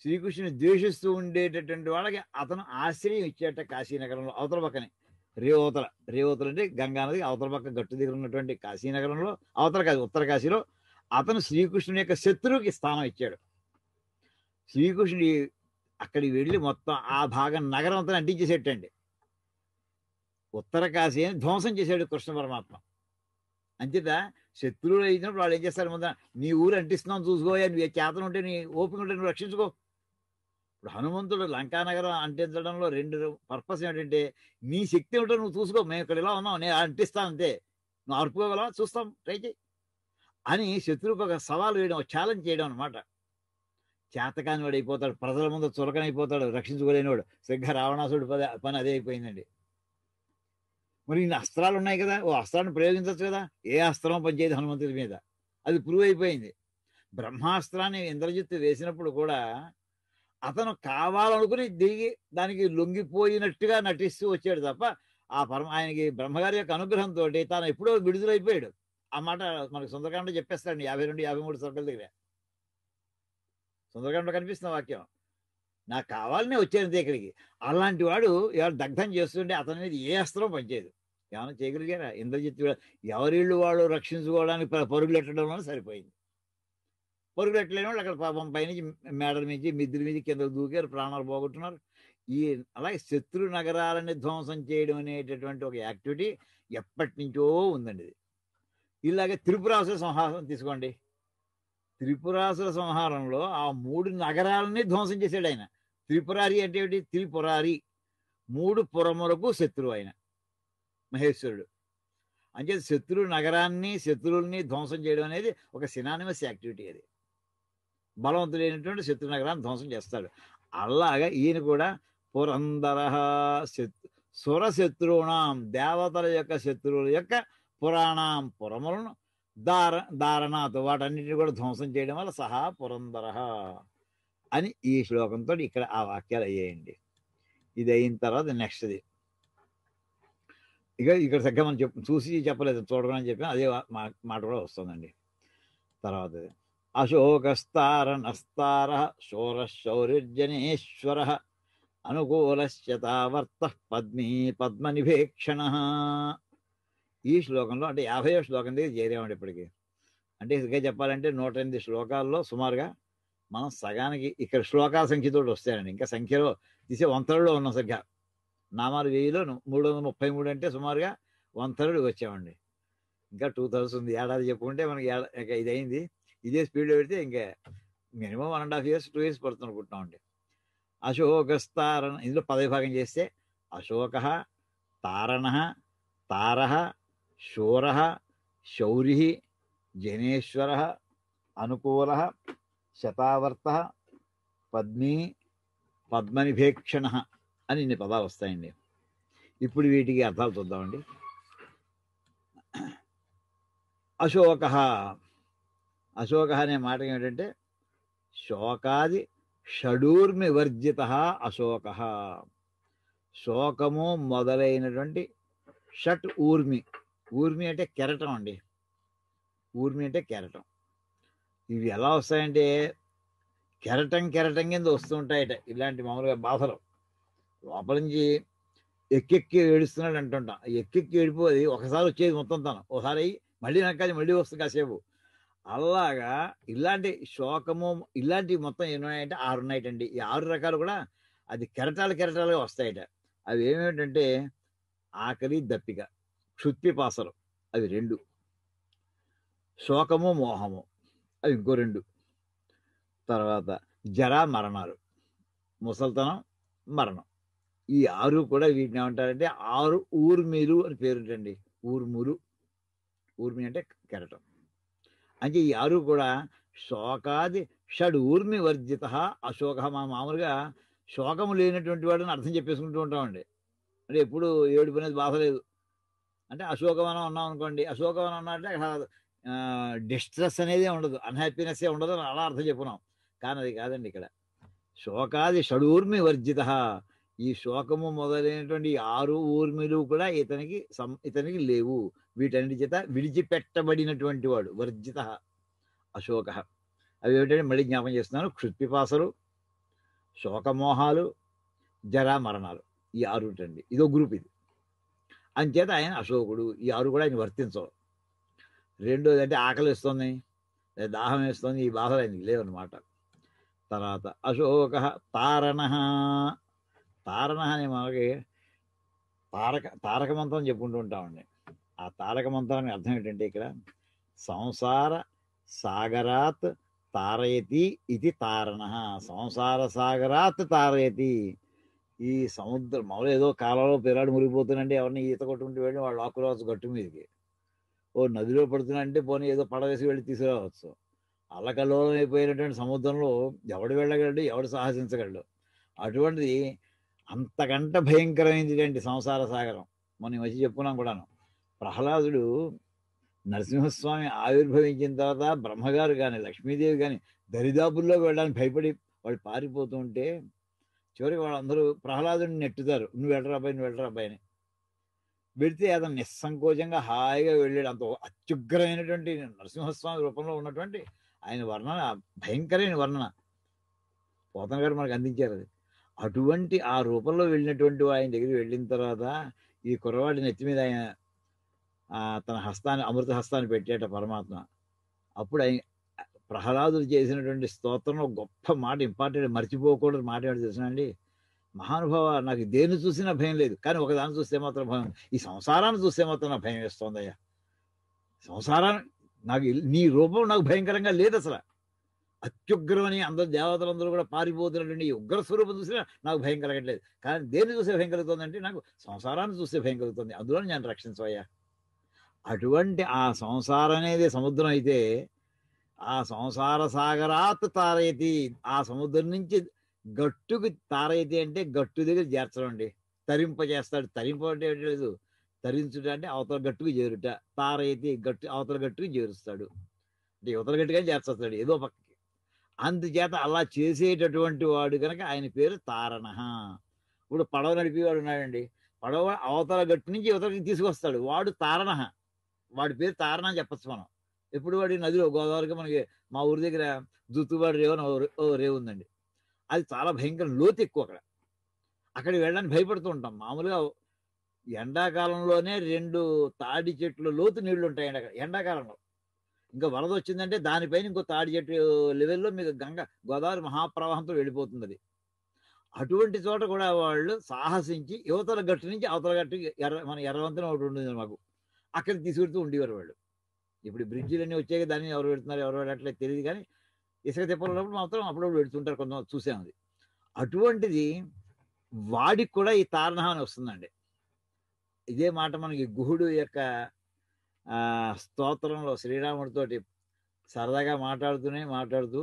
శ్రీకృష్ణుని ద్వేషిస్తూ ఉండేటటువంటి వాళ్ళకి అతను ఆశ్రయం ఇచ్చేట కాశీనగరంలో అవతల పక్కనే రేవతల రేవతల అంటే గంగానది అవతల పక్క గట్టు దగ్గర ఉన్నటువంటి కాశీనగరంలో అవతల కాదు ఉత్తర కాశీలో అతను శ్రీకృష్ణుని యొక్క శత్రువుకి స్థానం ఇచ్చాడు శ్రీకృష్ణుడి అక్కడికి వెళ్ళి మొత్తం ఆ భాగం నగరం అంతా అంటించేసేటండి ఉత్తర కాశీ అని ధ్వంసం చేశాడు కృష్ణ పరమాత్మ అంచేత శత్రువులు అయినప్పుడు వాళ్ళు ఏం చేస్తారు ముందర నీ ఊరు అంటిస్తున్నాం చూసుకో నీ చేతను ఉంటే నీ ఓపిక ఉంటే నువ్వు రక్షించుకో ఇప్పుడు హనుమంతుడు లంకా నగరం అంటించడంలో రెండు పర్పస్ ఏమిటంటే నీ శక్తి ఏమిటో నువ్వు చూసుకో మేము ఇక్కడ ఇలా ఉన్నాం నేను అంటిస్తాను అంతే నువ్వు అరుపుకోగలవా చూస్తాం ట్రై చేయి అని శత్రువు ఒక సవాల్ వేయడం ఛాలెంజ్ చేయడం అనమాట చేతకాని వాడు అయిపోతాడు ప్రజల ముందు చులకనైపోతాడు రక్షించుకోలేనివాడు సరిగ్గా రావణాసుడు పద పని అదే అయిపోయిందండి మరి ఇన్ని అస్త్రాలు ఉన్నాయి కదా ఓ అస్త్రాన్ని ప్రయోగించవచ్చు కదా ఏ అస్త్రం పనిచేయదు హనుమంతుడి మీద అది ప్రూవ్ అయిపోయింది బ్రహ్మాస్త్రాన్ని ఇంద్రజిత్తు వేసినప్పుడు కూడా అతను కావాలనుకుని దిగి దానికి లొంగిపోయినట్టుగా నటిస్తూ వచ్చాడు తప్ప ఆ పరమ ఆయనకి బ్రహ్మగారి యొక్క అనుగ్రహంతో తాను ఎప్పుడో విడుదలైపోయాడు ఆ మాట మనకు సొంతకాండ చెప్పేస్తాడు యాభై రెండు యాభై మూడు సర్కల్ దగ్గర సుందరకాండలో కనిపిస్తున్న వాక్యం నాకు కావాలనే వచ్చాను ఇక్కడికి అలాంటి వాడు ఎవరు దగ్ధం చేస్తుంటే అతని మీద ఏ అస్త్రం పనిచేయదు ఏమైనా చేయగలిగారా ఇంద్రజిత్తు ఎవరిళ్ళు వాళ్ళు రక్షించుకోవడానికి పరుగులెట్టడం వల్ల సరిపోయింది పరుగులెట్టలేని వాళ్ళు అక్కడ పాపం పైనుంచి మేడల మించి మిద్దుల మీద కింద దూకారు ప్రాణాలు పోగొట్టున్నారు ఈ అలాగే శత్రు నగరాలని ధ్వంసం చేయడం అనేటటువంటి ఒక యాక్టివిటీ ఎప్పటి నుంచో ఉందండి ఇది ఇలాగే త్రిపురాసు సంహాసం తీసుకోండి త్రిపురాసుల సంహారంలో ఆ మూడు నగరాలని ధ్వంసం చేశాడు ఆయన త్రిపురారి అంటే ఏమిటి త్రిపురారి మూడు పురములకు శత్రువు ఆయన మహేశ్వరుడు అంటే శత్రు నగరాన్ని శత్రువుల్ని ధ్వంసం చేయడం అనేది ఒక సినానిమస్ యాక్టివిటీ అది బలవంతుడైనటువంటి శత్రు నగరాన్ని ధ్వంసం చేస్తాడు అలాగా ఈయన కూడా పురంధర శత్రు సురశత్రువునాం దేవతల యొక్క శత్రువుల యొక్క పురాణం పురములను దార దారణాత్ వాటన్నిటిని కూడా ధ్వంసం చేయడం వల్ల సహా పురంధర అని ఈ శ్లోకంతో ఇక్కడ ఆ వాక్యాలు అయ్యాయండి ఇది అయిన తర్వాత నెక్స్ట్ది ఇక ఇక్కడ సరిగ్గా మనం చెప్పు చూసి చెప్పలేదు చూడకూడదని చెప్పి అదే మాట కూడా వస్తుందండి తర్వాత అశోకస్తారనస్తార శోరశౌర్యజనేశ్వర అనుకూలశ్చతావర్త పద్మీ పద్మనిభేక్షణ ఈ శ్లోకంలో అంటే యాభైవ శ్లోకం దగ్గర చేరామండి ఇప్పటికి అంటే ఇదిగా చెప్పాలంటే నూట ఎనిమిది శ్లోకాల్లో సుమారుగా మనం సగానికి ఇక్కడ శ్లోకాల సంఖ్యతో వస్తాయండి ఇంకా సంఖ్యలో తీసే వంతరుడు ఉన్న సంఖ్య నామాలు వెయ్యిలో మూడు వందల ముప్పై మూడు అంటే సుమారుగా వంతరుడికి వచ్చామండి ఇంకా టూ థౌసండ్ ఏడాది చెప్పుకుంటే మనకి ఇంకా ఇది అయింది ఇదే స్పీడ్లో పెడితే ఇంకా minimum one and half years two years పడుతుంది అనుకుంటామండి అశోకస్తారణ ఇందులో పదవి భాగం చేస్తే అశోక తారణ తార శూర శౌరి జనేశ్వర అనుకూల శతావర్త పద్మీ పద్మనిభేక్షణ అని ఇన్ని పదాలు వస్తాయండి ఇప్పుడు వీటికి అర్థాలు చూద్దామండి అశోక అశోక అనే మాట ఏమిటంటే శోకాది షడూర్మి వర్జిత అశోక శోకము మొదలైనటువంటి షట్ ఊర్మి ఊర్మి అంటే కెరటం అండి ఊర్మి అంటే కెరటం ఇవి ఎలా వస్తాయంటే కెరటం కెరటం కింద వస్తుంటాయట ఇలాంటి మామూలుగా బాధలు లోపల నుంచి ఎక్కెక్కి ఏడుస్తున్నాడు అంటుంటాం ఎక్కెక్కి ఏడిపోయి ఒకసారి వచ్చేది మొత్తం తను ఒకసారి మళ్ళీ నక్కది మళ్ళీ వస్తుంది కాసేపు అలాగా ఇలాంటి శోకము ఇలాంటివి మొత్తం ఉన్నాయంటే ఆరు ఉన్నాయటండి ఈ ఆరు రకాలు కూడా అది కెరటాలు కెరటాలుగా వస్తాయట అవి ఏమిటంటే ఆకలి దప్పిక క్షుత్పిపాసలు అవి రెండు శోకము మోహము అవి ఇంకో రెండు తర్వాత జరా మరణాలు ముసల్తనం మరణం ఈ ఆరు కూడా వీటిని ఏమంటారంటే ఆరు ఊర్మిలు అని పేరుంటండి ఊర్మురు ఊర్మి అంటే కెరటం అంటే ఈ ఆరు కూడా శోకాది షడ్ ఊర్మి వర్జిత అశోక మా మామూలుగా శోకము లేనటువంటి వాడని అర్థం చెప్పేసుకుంటూ ఉంటామండి అంటే ఎప్పుడు ఏడుపు అనేది బాధ అంటే అశోకవనం ఉన్నాం అనుకోండి అశోకవనం ఉన్నట్టే అక్కడ డిస్ట్రెస్ అనేది ఉండదు ఏ ఉండదు అని అలా అర్థం చెప్పున్నాం కానీ అది కాదండి ఇక్కడ శోకాది షడూర్మి వర్జిత ఈ శోకము మొదలైనటువంటి ఆరు ఊర్మిలు కూడా ఇతనికి సం ఇతనికి లేవు వీటన్నిటి చేత విడిచిపెట్టబడినటువంటి వాడు వర్జిత అశోక అవి ఏమిటంటే మళ్ళీ జ్ఞాపం చేస్తున్నాను క్షుత్పిపాసలు శోకమోహాలు జరా మరణాలు ఈ ఆరు అండి ఇదో గ్రూప్ ఇది అంచేత ఆయన అశోకుడు ఈ ఆరు కూడా ఆయన వర్తించవు రెండోది అంటే ఆకలి ఇస్తుంది దాహం వేస్తుంది ఈ బాధలు ఆయనకి లేవన్నమాట తర్వాత అశోక తారణ తారణ అనే మనకి తారక తారక మంత్రం చెప్పుకుంటూ ఉంటామండి ఆ తారక మంత్రానికి అర్థం ఏంటంటే ఇక్కడ సంసార సాగరాత్ తారయతి ఇది తారణ సంసార సాగరాత్ తారయతి ఈ సముద్రం మామూలు ఏదో కాలంలో పిల్లాడు మురిగిపోతున్నాంటే ఎవరిని ఈత కొట్టుకుంటూ వెళ్ళి వాళ్ళు ఆకురావచ్చు గట్టు మీదకి ఓ నదిలో అంటే పోనీ ఏదో పడవేసి వెళ్ళి తీసుకురావచ్చు అల్లకల్లోలం అయిపోయినటువంటి సముద్రంలో ఎవడు వెళ్ళగలడు ఎవడు సాహసించగలడు అటువంటిది అంతకంట భయంకరమైనటువంటి సంసార సాగరం మనం మంచి చెప్పుకున్నాం కూడాను ప్రహ్లాదుడు నరసింహస్వామి ఆవిర్భవించిన తర్వాత బ్రహ్మగారు కానీ లక్ష్మీదేవి కానీ దరిదాపుల్లోకి వెళ్ళడానికి భయపడి వాళ్ళు ఉంటే చివరికి వాళ్ళందరూ ప్రహ్లాదుని నెట్టుతారు నువ్వు వెళ్ళరా అబ్బాయి నువ్వు వెళ్ళరా అబ్బాయి అని పెడితే అతను నిస్సంకోచంగా హాయిగా వెళ్ళాడు అంత అత్యుగ్రమైనటువంటి నరసింహస్వామి రూపంలో ఉన్నటువంటి ఆయన వర్ణన భయంకరమైన వర్ణన పోతన గారు మనకు అందించారు అది అటువంటి ఆ రూపంలో వెళ్ళినటువంటి ఆయన దగ్గరికి వెళ్ళిన తర్వాత ఈ కుర్రవాడి నెత్తి మీద ఆయన తన హస్తాన్ని అమృత హస్తాన్ని పెట్టేట పరమాత్మ అప్పుడు ఆయన ప్రహ్లాదులు చేసినటువంటి స్తోత్రంలో గొప్ప మాట ఇంపార్టెంట్ మర్చిపోకూడదు మాట్లాడి అండి మహానుభావ నాకు దేన్ని చూసినా భయం లేదు కానీ ఒకదాన్ని చూస్తే మాత్రం భయం ఈ సంసారాన్ని చూస్తే మాత్రం నాకు భయం వేస్తోందయ్యా సంసారాన్ని నాకు నీ రూపం నాకు భయంకరంగా లేదు అసలు అత్యుగ్రమని అందరు దేవతలందరూ కూడా పారిపోతున్నటువంటి ఈ ఉగ్ర స్వరూపం చూసినా నాకు భయం కలగట్లేదు కానీ దేన్ని చూస్తే భయం అంటే నాకు సంసారాన్ని చూస్తే భయం కలుగుతుంది అందులో నేను రక్షించవయ్యా అటువంటి ఆ సంసారం అనేది సముద్రం అయితే ఆ సంసార సాగరాత్ తారైతి ఆ సముద్రం నుంచి గట్టుకి తారైతి అంటే గట్టు దగ్గర చేర్చడండి తరింప చేస్తాడు తరింప అంటే లేదు తరించుట అంటే అవతల గట్టుకు చేరుట తారైతి గట్టు అవతల గట్టుకు చేరుస్తాడు అంటే ఇవతల గట్టుగా చేర్చేస్తాడు ఏదో పక్కకి అందుచేత అలా చేసేటటువంటి వాడు కనుక ఆయన పేరు తారణ ఇప్పుడు పడవ నడిపేవాడు ఉన్నాడండి పడవ అవతల గట్టు నుంచి ఇవతలకి తీసుకొస్తాడు వాడు తారణ వాడి పేరు తారణ అని చెప్పచ్చు మనం ఎప్పుడు వాడి నదిలో గోదావరికి మనకి మా ఊరి దగ్గర దుత్తువాడి రేవు ఓ రేవు ఉందండి అది చాలా భయంకరం లోతు ఎక్కువ అక్కడ అక్కడికి వెళ్ళడానికి భయపడుతూ ఉంటాం మామూలుగా ఎండాకాలంలోనే రెండు తాడి చెట్లు లోతు నీళ్లు ఉంటాయండి అక్కడ ఎండాకాలంలో ఇంకా వరద వచ్చిందంటే దానిపైన ఇంకో తాడి చెట్టు లెవెల్లో మీకు గంగ గోదావరి మహాప్రవాహంతో వెళ్ళిపోతుంది అది అటువంటి చోట కూడా వాళ్ళు సాహసించి యువతల గట్టు నుంచి అవతల గట్టు ఎర్ర మన ఎర్రవంతనం ఒకటి ఉండేది మాకు అక్కడికి తీసుకుంటూ ఉండేవారు వాళ్ళు ఇప్పుడు బ్రిడ్జిలన్నీ వచ్చాయి దాన్ని ఎవరు పెడుతున్నారు ఎవరు పెట్టట్లేదు తెలియదు కానీ ఇసుక తిప్పలేనప్పుడు మాత్రం అప్పుడప్పుడు పెడుతుంటారు కొంత చూసాం అది అటువంటిది వాడికి కూడా ఈ తారణహాని వస్తుందండి ఇదే మాట మనకి గుహుడు యొక్క స్తోత్రంలో శ్రీరాముడితోటి సరదాగా మాట్లాడుతూనే మాట్లాడుతూ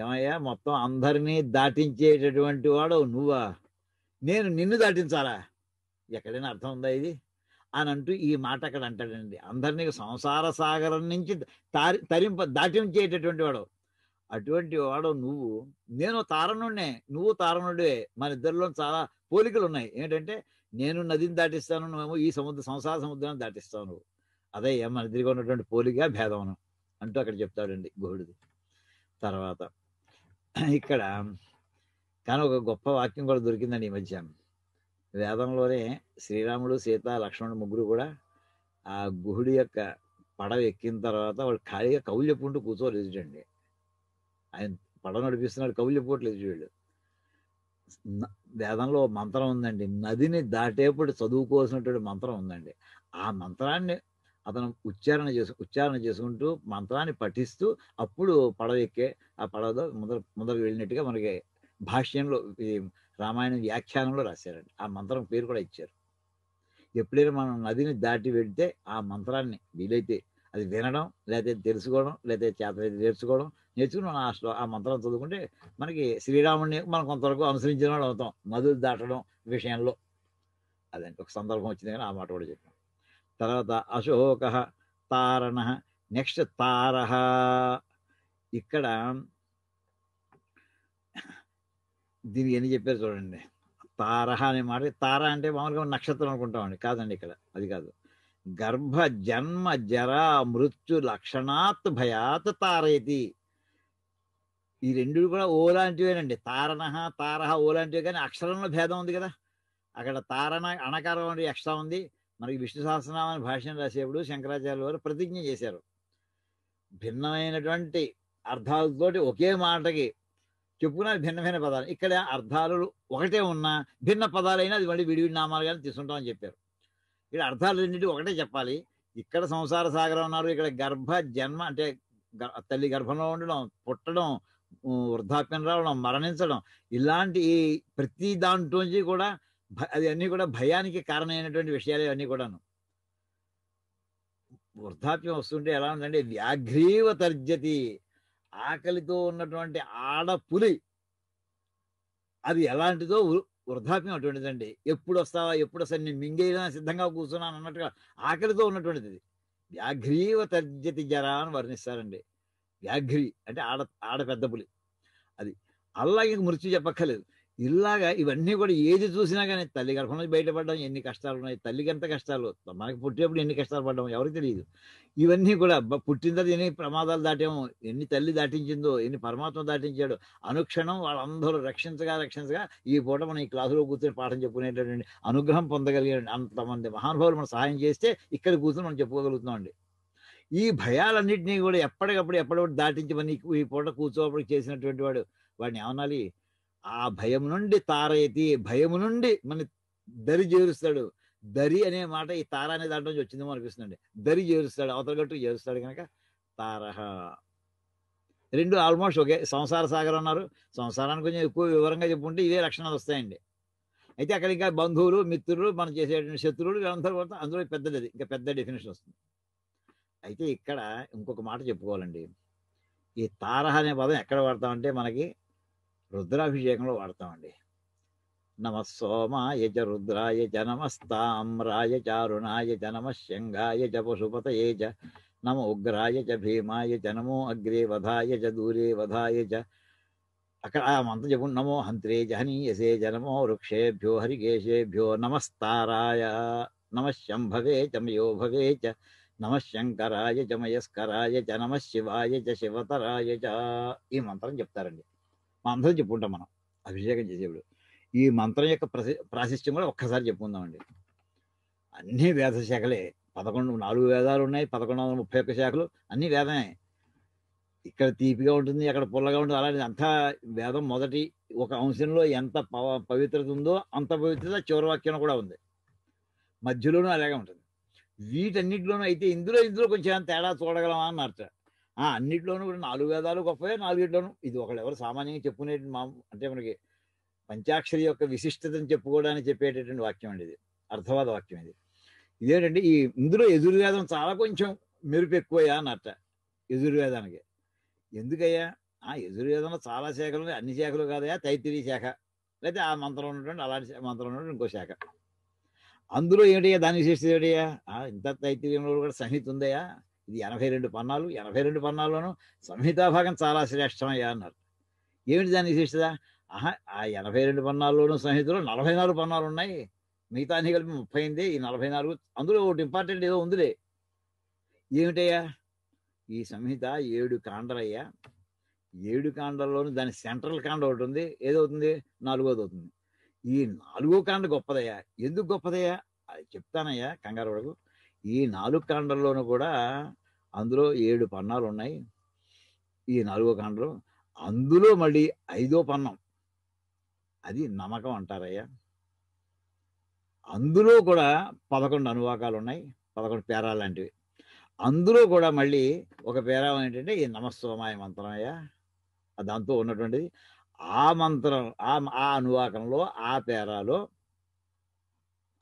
ఏమయ్యా మొత్తం అందరినీ దాటించేటటువంటి వాడు నువ్వా నేను నిన్ను దాటించాలా ఎక్కడైనా అర్థం ఉందా ఇది అని అంటూ ఈ మాట అక్కడ అంటాడండి అందరినీ సంసార సాగరం నుంచి తారి తరింప దాటించేటటువంటి వాడు అటువంటి వాడు నువ్వు నేను తారణుడినే నువ్వు తారణుడే మన ఇద్దరిలో చాలా పోలికలు ఉన్నాయి ఏంటంటే నేను నదిని దాటిస్తాను నువ్వేమో ఈ సముద్ర సంసార సముద్రాన్ని దాటిస్తావు నువ్వు అదే మన ఇద్దరిగా ఉన్నటువంటి పోలిక భేదమనం అంటూ అక్కడ చెప్తాడండి గుహుడిది తర్వాత ఇక్కడ కానీ ఒక గొప్ప వాక్యం కూడా దొరికిందండి ఈ మధ్య వేదంలోనే శ్రీరాముడు సీత లక్ష్మణుడు ముగ్గురు కూడా ఆ గుహుడి యొక్క పడవ ఎక్కిన తర్వాత వాడు ఖాళీగా కవులు చెప్పుకుంటూ అండి ఆయన పడవ నడిపిస్తున్నాడు కవులు చెప్పుకోవట్లేదు వీళ్ళు వేదంలో మంత్రం ఉందండి నదిని దాటేపటి చదువుకోవాల్సినటువంటి మంత్రం ఉందండి ఆ మంత్రాన్ని అతను ఉచ్చారణ చేసు ఉచ్చారణ చేసుకుంటూ మంత్రాన్ని పఠిస్తూ అప్పుడు పడవ ఎక్కే ఆ పడవలో ముందర ముందరకు వెళ్ళినట్టుగా మనకి భాష్యంలో రామాయణం వ్యాఖ్యానంలో రాశారండి ఆ మంత్రం పేరు కూడా ఇచ్చారు ఎప్పుడైనా మనం నదిని దాటి వెళ్తే ఆ మంత్రాన్ని వీలైతే అది వినడం లేకపోతే తెలుసుకోవడం లేకపోతే చేత నేర్చుకోవడం నేర్చుకుని ఆ శ్లో ఆ మంత్రం చదువుకుంటే మనకి శ్రీరాముడిని మనం కొంతవరకు అనుసరించిన వాళ్ళు అవుతాం నదులు దాటడం విషయంలో అదండి ఒక సందర్భం వచ్చింది కానీ ఆ మాట కూడా చెప్పాం తర్వాత అశోక తారణ నెక్స్ట్ తారహ ఇక్కడ దీనికి ఎన్ని చెప్పారు చూడండి తారహ అనే మాట తార అంటే మామూలుగా నక్షత్రం అనుకుంటామండి కాదండి ఇక్కడ అది కాదు గర్భ జన్మ జర మృత్యు లక్షణాత్ భయాత్ తారేతి ఈ రెండు కూడా ఓలాంటివేనండి లాంటివేనండి తారణహ తారహ ఓలాంటివే కానీ అక్షరంలో భేదం ఉంది కదా అక్కడ తారణ అణకారం అనేది ఎక్స్ట్రా ఉంది మనకి విష్ణు సహస్రనామాన్ని భాషను రాసేప్పుడు శంకరాచార్య వారు ప్రతిజ్ఞ చేశారు భిన్నమైనటువంటి అర్థాలతోటి ఒకే మాటకి చెప్పుకున్న భిన్న భిన్న పదాలు ఇక్కడ అర్థాలు ఒకటే ఉన్నా భిన్న పదాలైనా అది మళ్ళీ విడివిడి నామాలుగానే తీసుకుంటామని చెప్పారు ఇక్కడ అర్థాలు రెండింటి ఒకటే చెప్పాలి ఇక్కడ సంసార సాగరం ఉన్నారు ఇక్కడ గర్భ జన్మ అంటే తల్లి గర్భంలో ఉండడం పుట్టడం వృద్ధాప్యం రావడం మరణించడం ఇలాంటి ప్రతి దాంట్లోంచి కూడా అది అన్నీ కూడా భయానికి కారణమైనటువంటి విషయాలు అన్నీ కూడాను వృద్ధాప్యం వస్తుంటే ఎలా ఉందంటే వ్యాఘ్రీవ తర్జతి ఆకలితో ఉన్నటువంటి ఆడపులి అది ఎలాంటిదో వృద్ధాప్యం అటువంటిదండి ఎప్పుడు వస్తావా ఎప్పుడు వస్తా నేను మింగేయడం సిద్ధంగా కూర్చున్నాను అన్నట్టుగా ఆకలితో ఉన్నటువంటిది వ్యాఘ్రీవ తర్జతి జర అని వర్ణిస్తారండి వ్యాఘ్రి అంటే ఆడ ఆడ పెద్ద పులి అది అల్లా ఇంక మృత్యు చెప్పక్కర్లేదు ఇలాగా ఇవన్నీ కూడా ఏది చూసినా కానీ తల్లి నుంచి బయటపడడం ఎన్ని కష్టాలు ఉన్నాయి తల్లికి ఎంత కష్టాలు మనకి పుట్టేప్పుడు ఎన్ని కష్టాలు పడ్డాము ఎవరికి తెలియదు ఇవన్నీ కూడా పుట్టిన తర్వాత ఎన్ని ప్రమాదాలు దాటాము ఎన్ని తల్లి దాటించిందో ఎన్ని పరమాత్మ దాటించాడు అనుక్షణం వాళ్ళందరూ రక్షించగా రక్షించగా ఈ పూట మనం ఈ క్లాసులో కూర్చొని పాఠం చెప్పుకునేటటువంటి అనుగ్రహం పొందగలిగే అంతమంది మహానుభావులు మనం సహాయం చేస్తే ఇక్కడ కూర్చొని మనం చెప్పుకోగలుగుతున్నాం ఈ భయాలన్నింటినీ కూడా ఎప్పటికప్పుడు ఎప్పటికప్పుడు దాటించి మన ఈ పూట కూర్చోపడికి చేసినటువంటి వాడు వాడిని ఏమనాలి ఆ భయం నుండి తారయతి భయం నుండి మన దరి చేరుస్తాడు దరి అనే మాట ఈ తార అనే దాంట్లో నుంచి వచ్చిందేమో అనిపిస్తుందండి దరి చేరుస్తాడు అవతల గట్టు చేరుస్తాడు కనుక తారహ రెండు ఆల్మోస్ట్ ఒకే సంసార సాగర్ అన్నారు సంసారానికి కొంచెం ఎక్కువ వివరంగా చెప్పుకుంటే ఇవే లక్షణాలు వస్తాయండి అయితే అక్కడ ఇంకా బంధువులు మిత్రులు మనం చేసేటువంటి శత్రువులు వీళ్ళందరూ కూడా అందులో పెద్దది ఇంకా పెద్ద డెఫినేషన్ వస్తుంది అయితే ఇక్కడ ఇంకొక మాట చెప్పుకోవాలండి ఈ తారహ అనే పదం ఎక్కడ వాడతామంటే మనకి రుద్రాభిషేకంలో వాడతామండి నమస్సోమాయ చ రుద్రాయ చ నమస్తామ్రాయ చారుణాయ చ నమశంఘాయ చ పశుపతయే చ నమ ఉగ్రాయ చ భీమాయ చ నమో అగ్రే వధాయ చ దూరే వధాయ చ అక్కడ ఆ మంత్ర చెప్పుకుంటు నమో హంత్రే జహనీయసే జ నమో వృక్షేభ్యో హరికేశేభ్యో నమస్తారాయ నమశంభవే చమయోభవే చ నమశంకరాయ చ మయస్కరాయ చ శివాయ చ శివతరాయ చ ఈ మంత్రం చెప్తారండి మంత్రం చెప్పుకుంటాం మనం అభిషేకం చేసేప్పుడు ఈ మంత్రం యొక్క ప్రాశిష్టం కూడా ఒక్కసారి చెప్పుకుందామండి అన్ని వేద శాఖలే పదకొండు నాలుగు వేదాలు ఉన్నాయి పదకొండు వందల ముప్పై ఒక్క శాఖలు అన్ని వేదమే ఇక్కడ తీపిగా ఉంటుంది అక్కడ పుల్లగా ఉంటుంది అలాంటిది అంతా వేదం మొదటి ఒక అంశంలో ఎంత పవ పవిత్రత ఉందో అంత పవిత్రత చివరవాక్యం కూడా ఉంది మధ్యలోనూ అలాగే ఉంటుంది వీటన్నిటిలోనూ అయితే ఇందులో ఇందులో కొంచెం తేడా చూడగలమా అన్నట్టు అన్నిట్లోనూ కూడా నాలుగు వేదాలు గొప్పవే నాలుగిట్లోనూ ఇది ఒకళ్ళు ఎవరు సామాన్యంగా చెప్పుకునే మా అంటే మనకి పంచాక్షరి యొక్క విశిష్టతను చెప్పుకోవడానికి చెప్పేటటువంటి వాక్యం అండి ఇది అర్థవాద వాక్యం ఇది ఇదేంటంటే ఈ ఇందులో ఎదురువేదం చాలా కొంచెం మెరుపు ఎక్కువయ్యా అన్నట్ట ఎదురువేదానికి ఎందుకయ్యా ఆ ఎదురువేదంలో చాలా శాఖలు అన్ని శాఖలు కాదయా తైతిరి శాఖ లేకపోతే ఆ మంత్రం ఉన్నటువంటి అలాంటి మంత్రం ఉన్నటువంటి ఇంకో శాఖ అందులో ఏమిటయ్యా దాని విశేషత ఏమిటయ్యా ఇంత తైతిరియంలో కూడా సన్నిహితి ఉందయ్యా ఇది ఎనభై రెండు పన్నాలు ఎనభై రెండు పన్నాల్లోనూ సంహితాభాగం చాలా శ్రేష్టమయ్యా అన్నారు ఏమిటి దాని విశిష్టత ఆహా ఆ ఎనభై రెండు పన్నాల్లోనూ సంహితలో నలభై నాలుగు పన్నాలు ఉన్నాయి మిగతాని కలిపి ముప్పై ఎనిమిది ఈ నలభై నాలుగు అందులో ఒకటి ఇంపార్టెంట్ ఏదో ఉందిలే ఏమిటయ్యా ఈ సంహిత ఏడు కాండలయ్యా ఏడు కాండల్లోనూ దాని సెంట్రల్ కాండ ఒకటి ఉంది ఏదవుతుంది నాలుగోది అవుతుంది ఈ నాలుగో కాండ గొప్పదయ్యా ఎందుకు గొప్పదయ్యా చెప్తానయ్యా కంగారు ఈ నాలుగు కాండల్లోనూ కూడా అందులో ఏడు పన్నాలు ఉన్నాయి ఈ నాలుగో కాండలో అందులో మళ్ళీ ఐదో పన్నం అది నమ్మకం అంటారయ్యా అందులో కూడా పదకొండు అనువాకాలు ఉన్నాయి పదకొండు పేరాలు లాంటివి అందులో కూడా మళ్ళీ ఒక పేరం ఏంటంటే ఈ నమస్తోమాయ మంత్రం అయ్యా దాంతో ఉన్నటువంటిది ఆ మంత్రం ఆ ఆ అనువాకంలో ఆ పేరాలో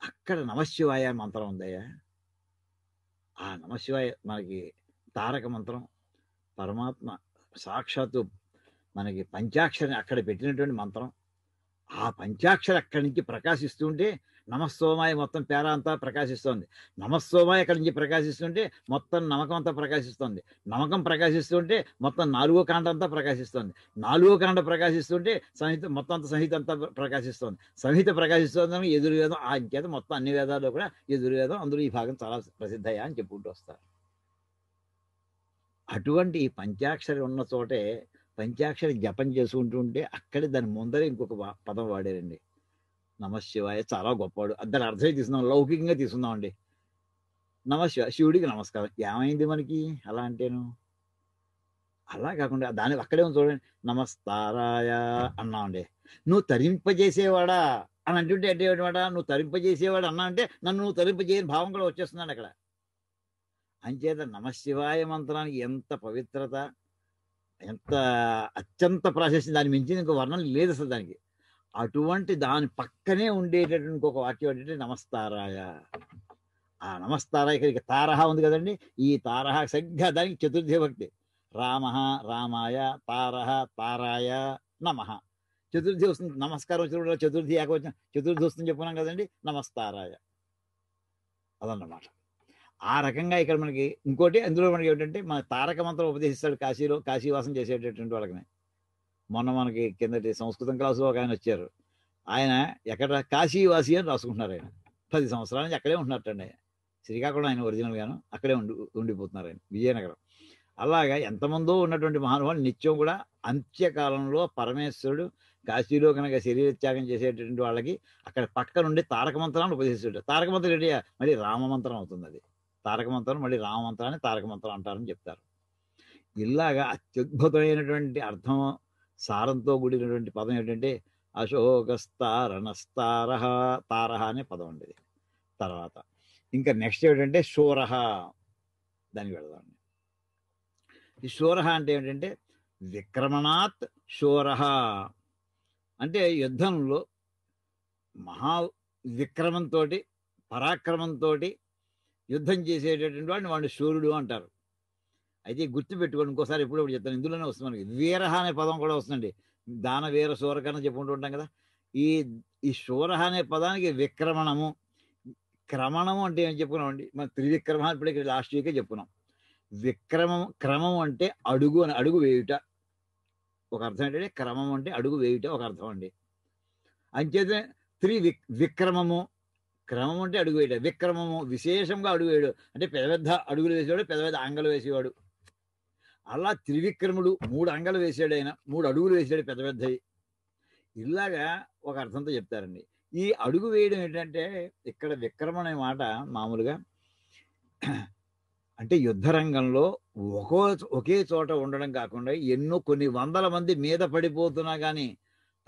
అక్కడ నమశివాయ మంత్రం ఉందయ్యా ఆ నమశివాయ మనకి తారక మంత్రం పరమాత్మ సాక్షాత్తు మనకి పంచాక్షరిని అక్కడ పెట్టినటువంటి మంత్రం ఆ పంచాక్షరి అక్కడి నుంచి ప్రకాశిస్తుంటే నమస్తోమాయ మొత్తం పేర అంతా ప్రకాశిస్తోంది నమస్తోమాయ అక్కడి నుంచి ప్రకాశిస్తుంటే మొత్తం నమకం అంతా ప్రకాశిస్తోంది నమకం ప్రకాశిస్తుంటే మొత్తం నాలుగో కాండ అంతా ప్రకాశిస్తోంది నాలుగో కాండ ప్రకాశిస్తుంటే సంహిత మొత్తం అంత సంహిత అంతా ప్రకాశిస్తోంది సంహిత ప్రకాశిస్తోందని ఎదురువేదం ఆ అంకేత మొత్తం అన్ని వేదాల్లో కూడా ఎదురువేదం అందులో ఈ భాగం చాలా ప్రసిద్ధయ్యా అని చెప్పుకుంటూ వస్తారు అటువంటి ఈ పంచాక్షరి ఉన్న చోటే పంచాక్షరి జపం చేసుకుంటూ ఉంటే అక్కడే దాని ముందర ఇంకొక పదం వాడారండి నమశివాయ చాలా గొప్పవాడు దాని అర్థమే తీసుకున్నాం లౌకికంగా తీసుకుందాం అండి నమశివ శివుడికి నమస్కారం ఏమైంది మనకి అలా అంటేను అలా కాకుండా దాని అక్కడే చూడండి నమస్తారాయ అన్నాం అండి నువ్వు తరింపజేసేవాడా అని అంటుంటే అంటే నువ్వు తరింపజేసేవాడు అన్నా అంటే నన్ను నువ్వు తరింపజేయని భావం కూడా వచ్చేస్తున్నాడు అక్కడ అంచేత నమశివాయ మంత్రానికి ఎంత పవిత్రత ఎంత అత్యంత ప్రాశస్యం దాని మించి ఇంకో వర్ణం లేదు అసలు దానికి అటువంటి దాని పక్కనే ఉండేటటువంటి ఇంకొక వాక్యం ఏంటంటే నమస్తారాయ ఆ నమస్తారాయ ఇక తారహ ఉంది కదండి ఈ తారహ సరిగ్గా దానికి చతుర్థి భక్తి రామ రామాయ తారహ తారాయ నమ చతుర్థి వస్తుంది నమస్కారం వచ్చినప్పుడు చతుర్థి ఏకవచనం చతుర్థి వస్తుంది చెప్పుకున్నాం కదండి నమస్తారాయ అదన్నమాట ఆ రకంగా ఇక్కడ మనకి ఇంకోటి అందులో మనకి ఏమిటంటే మన తారక మంత్రం ఉపదేశిస్తాడు కాశీలో కాశీవాసం చేసేటటువంటి వాళ్ళకి మొన్న మనకి కిందటి సంస్కృతం క్లాసులో ఒక ఆయన వచ్చారు ఆయన ఎక్కడ కాశీవాసి అని రాసుకుంటున్నారు ఆయన పది సంవత్సరాల నుంచి అక్కడే ఉంటున్నట్టండి ఆయన శ్రీకాకుళం ఆయన ఒరిజినల్ గాను అక్కడే ఉండి ఉండిపోతున్నారు ఆయన విజయనగరం అలాగా ఎంతమందో ఉన్నటువంటి మహానుభావులు నిత్యం కూడా అంత్యకాలంలో పరమేశ్వరుడు కాశీలో కనుక శరీరత్యాగం చేసేటటువంటి వాళ్ళకి అక్కడ పక్కనుండి తారక మంత్రాన్ని ఉపదేశిస్తాడు తారక మంత్రం ఏంటి రామ మంత్రం అవుతుంది అది తారక మంత్రం మళ్ళీ రామమంత్రాన్ని తారక మంత్రం అంటారని చెప్తారు ఇలాగా అత్యద్భుతమైనటువంటి అర్థం సారంతో కూడినటువంటి పదం ఏంటంటే అశోకస్తారణస్తార తారహ అనే పదం ఉండేది తర్వాత ఇంకా నెక్స్ట్ ఏమిటంటే శూరహ దానికి వెళదామండి ఈ శూరహ అంటే ఏమిటంటే విక్రమణాత్ శూరహ అంటే యుద్ధంలో మహా విక్రమంతో పరాక్రమంతో యుద్ధం చేసేటటువంటి వాడిని వాడిని శూరుడు అంటారు అయితే పెట్టుకోండి ఇంకోసారి ఇప్పుడు చెప్తాను ఇందులోనే వస్తుంది మనకి వీరహ అనే పదం కూడా వస్తుందండి దాన వీర శూరకన్నా చెప్పుకుంటూ ఉంటాం కదా ఈ ఈ శూర అనే పదానికి విక్రమణము క్రమణము అంటే ఏం చెప్పుకున్నామండి మన త్రివిక్రమ ఇప్పుడే లాస్ట్ వీకే చెప్పుకున్నాం విక్రమం క్రమం అంటే అడుగు అని అడుగు వేయుట ఒక అర్థం ఏంటంటే క్రమం అంటే అడుగు వేయుట ఒక అర్థం అండి అంచేతే త్రి విక్రమము క్రమం అంటే అడుగు వేయడం విక్రమము విశేషంగా అడుగు వేయడు అంటే పెద్ద పెద్ద అడుగులు వేసేవాడు పెద్ద పెద్ద అంగలు వేసేవాడు అలా త్రివిక్రముడు మూడు అంగలు వేసాడు ఆయన మూడు అడుగులు వేసాడు పెద్ద పెద్దవి ఇలాగా ఒక అర్థంతో చెప్తారండి ఈ అడుగు వేయడం ఏంటంటే ఇక్కడ విక్రమం అనే మాట మామూలుగా అంటే యుద్ధరంగంలో ఒక్కో ఒకే చోట ఉండడం కాకుండా ఎన్నో కొన్ని వందల మంది మీద పడిపోతున్నా కానీ